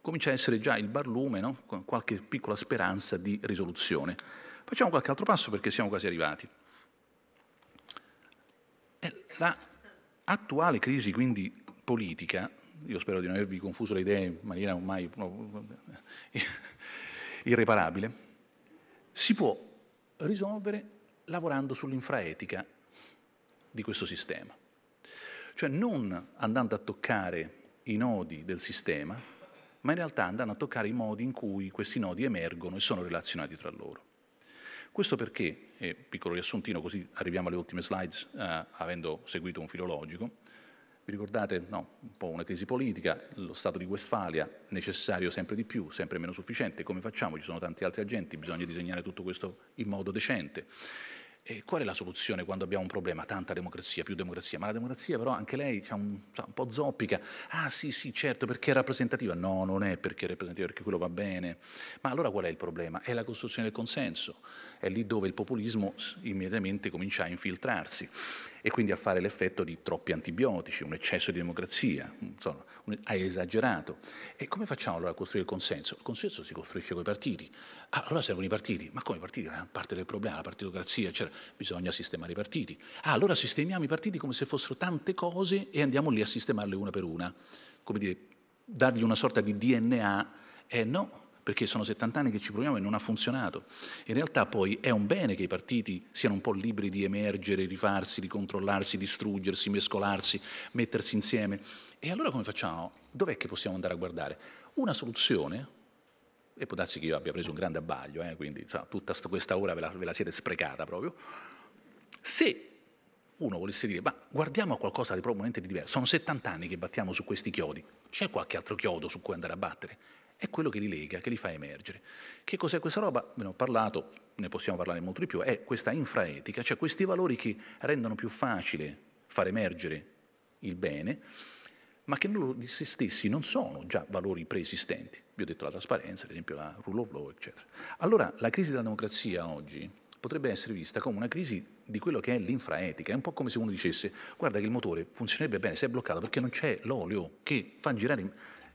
comincia a essere già il barlume, no? con qualche piccola speranza di risoluzione. Facciamo qualche altro passo perché siamo quasi arrivati. L'attuale crisi quindi politica, io spero di non avervi confuso le idee in maniera ormai irreparabile, si può risolvere lavorando sull'infraetica di questo sistema. Cioè non andando a toccare i nodi del sistema, ma in realtà andando a toccare i modi in cui questi nodi emergono e sono relazionati tra loro. Questo perché, e piccolo riassuntino così arriviamo alle ultime slides, eh, avendo seguito un filologico, vi ricordate no, un po' una crisi politica, lo Stato di Westfalia, necessario sempre di più, sempre meno sufficiente, come facciamo? Ci sono tanti altri agenti, bisogna disegnare tutto questo in modo decente. E qual è la soluzione quando abbiamo un problema? Tanta democrazia, più democrazia, ma la democrazia però anche lei diciamo, un, po' zoppica. Ah sì, sì, certo, perché è rappresentativa. No, non è perché è rappresentativa, perché quello va bene. Ma allora qual è il problema? È la costruzione del consenso. È lì dove il populismo immediatamente comincia a infiltrarsi e quindi a fare l'effetto di troppi antibiotici, un eccesso di democrazia, insomma, hai esagerato. E come facciamo allora a costruire il consenso? Il consenso si costruisce con i partiti. Ah, allora servono i partiti, ma come i partiti? È ah, parte del problema, la partitocrazia, cioè bisogna sistemare i partiti. Ah, allora sistemiamo i partiti come se fossero tante cose e andiamo lì a sistemarle una per una. Come dire, dargli una sorta di DNA. Eh no, perché sono 70 anni che ci proviamo e non ha funzionato. In realtà poi è un bene che i partiti siano un po' liberi di emergere, rifarsi, di controllarsi, distruggersi, mescolarsi, mettersi insieme. E allora come facciamo? Dov'è che possiamo andare a guardare? Una soluzione, e può darsi che io abbia preso un grande abbaglio, eh, quindi sa, tutta questa ora ve la, ve la siete sprecata proprio, se uno volesse dire, ma guardiamo a qualcosa di probabilmente di diverso, sono 70 anni che battiamo su questi chiodi, c'è qualche altro chiodo su cui andare a battere? è quello che li lega, che li fa emergere. Che cos'è questa roba? Ve Ne ho parlato, ne possiamo parlare molto di più, è questa infraetica, cioè questi valori che rendono più facile far emergere il bene, ma che loro di se stessi non sono già valori preesistenti. Vi ho detto la trasparenza, ad esempio la rule of law, eccetera. Allora la crisi della democrazia oggi potrebbe essere vista come una crisi di quello che è l'infraetica. È un po' come se uno dicesse guarda che il motore funzionerebbe bene se è bloccato perché non c'è l'olio che fa girare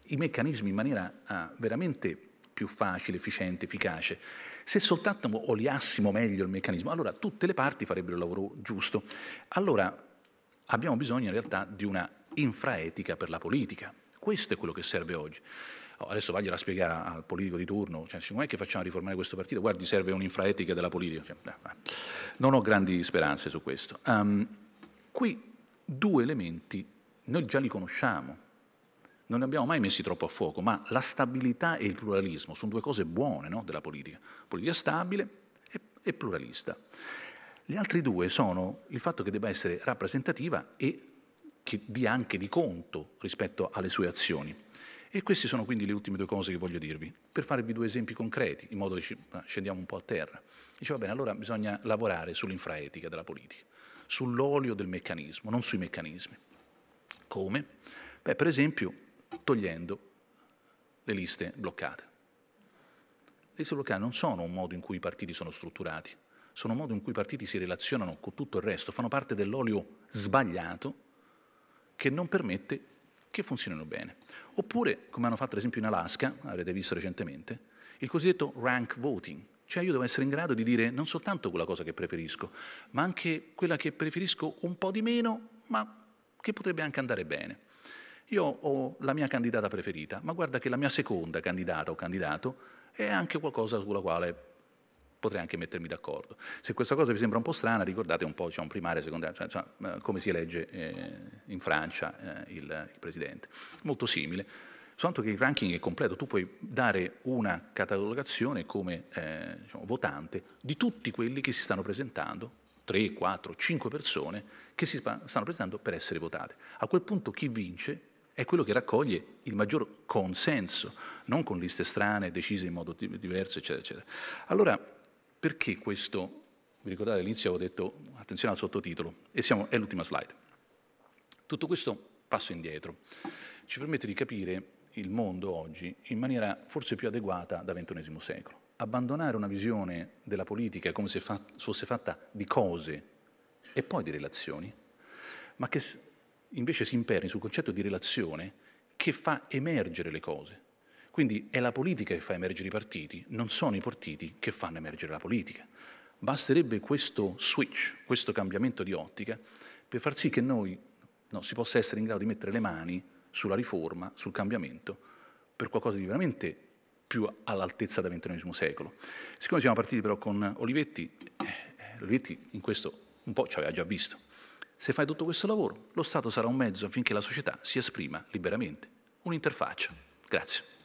i meccanismi in maniera ah, veramente più facile, efficiente, efficace. Se soltanto oliassimo meglio il meccanismo, allora tutte le parti farebbero il lavoro giusto. Allora abbiamo bisogno in realtà di una infraetica per la politica. Questo è quello che serve oggi. Oh, adesso vagliela a spiegare al politico di turno, cioè, non è che facciamo riformare questo partito, guardi serve un'infraetica della politica. Cioè, eh, eh. non ho grandi speranze su questo. Um, qui due elementi noi già li conosciamo, non li abbiamo mai messi troppo a fuoco, ma la stabilità e il pluralismo sono due cose buone no, della politica. Politica stabile e, e pluralista. Gli altri due sono il fatto che debba essere rappresentativa e che dia anche di conto rispetto alle sue azioni. E queste sono quindi le ultime due cose che voglio dirvi, per farvi due esempi concreti, in modo che scendiamo un po' a terra. Dice, va bene, allora bisogna lavorare sull'infraetica della politica, sull'olio del meccanismo, non sui meccanismi. Come? Beh, per esempio, togliendo le liste bloccate. Le liste bloccate non sono un modo in cui i partiti sono strutturati, sono un modo in cui i partiti si relazionano con tutto il resto, fanno parte dell'olio sbagliato che non permette che funzionino bene. Oppure, come hanno fatto ad esempio in Alaska, avete visto recentemente, il cosiddetto rank voting, cioè io devo essere in grado di dire non soltanto quella cosa che preferisco, ma anche quella che preferisco un po' di meno, ma che potrebbe anche andare bene. Io ho la mia candidata preferita, ma guarda che la mia seconda candidata o candidato è anche qualcosa sulla quale potrei anche mettermi d'accordo. Se questa cosa vi sembra un po' strana, ricordate un po' un primario, secondario, cioè, cioè, eh, come si elegge eh, in Francia eh, il, il, Presidente. Molto simile, soltanto che il ranking è completo, tu puoi dare una catalogazione come eh, diciamo, votante di tutti quelli che si stanno presentando, 3, 4, 5 persone che si stanno presentando per essere votate. A quel punto chi vince è quello che raccoglie il maggior consenso, non con liste strane, decise in modo diverso, eccetera, eccetera. Allora, perché questo? Vi ricordate all'inizio avevo detto, attenzione al sottotitolo, e siamo, è l'ultima slide. Tutto questo passo indietro ci permette di capire il mondo oggi in maniera forse più adeguata da ventunesimo secolo. Abbandonare una visione della politica come se fa fosse fatta di cose e poi di relazioni, ma che invece si imperni sul concetto di relazione che fa emergere le cose. Quindi è la politica che fa emergere i partiti, non sono i partiti che fanno emergere la politica. Basterebbe questo switch, questo cambiamento di ottica, per far sì che noi no, si possa essere in grado di mettere le mani sulla riforma, sul cambiamento, per qualcosa di veramente più all'altezza del XXI secolo. Siccome siamo partiti però con Olivetti, eh, eh, Olivetti in questo un po' ci aveva già visto. Se fai tutto questo lavoro, lo Stato sarà un mezzo affinché la società si esprima liberamente. Un'interfaccia. Grazie.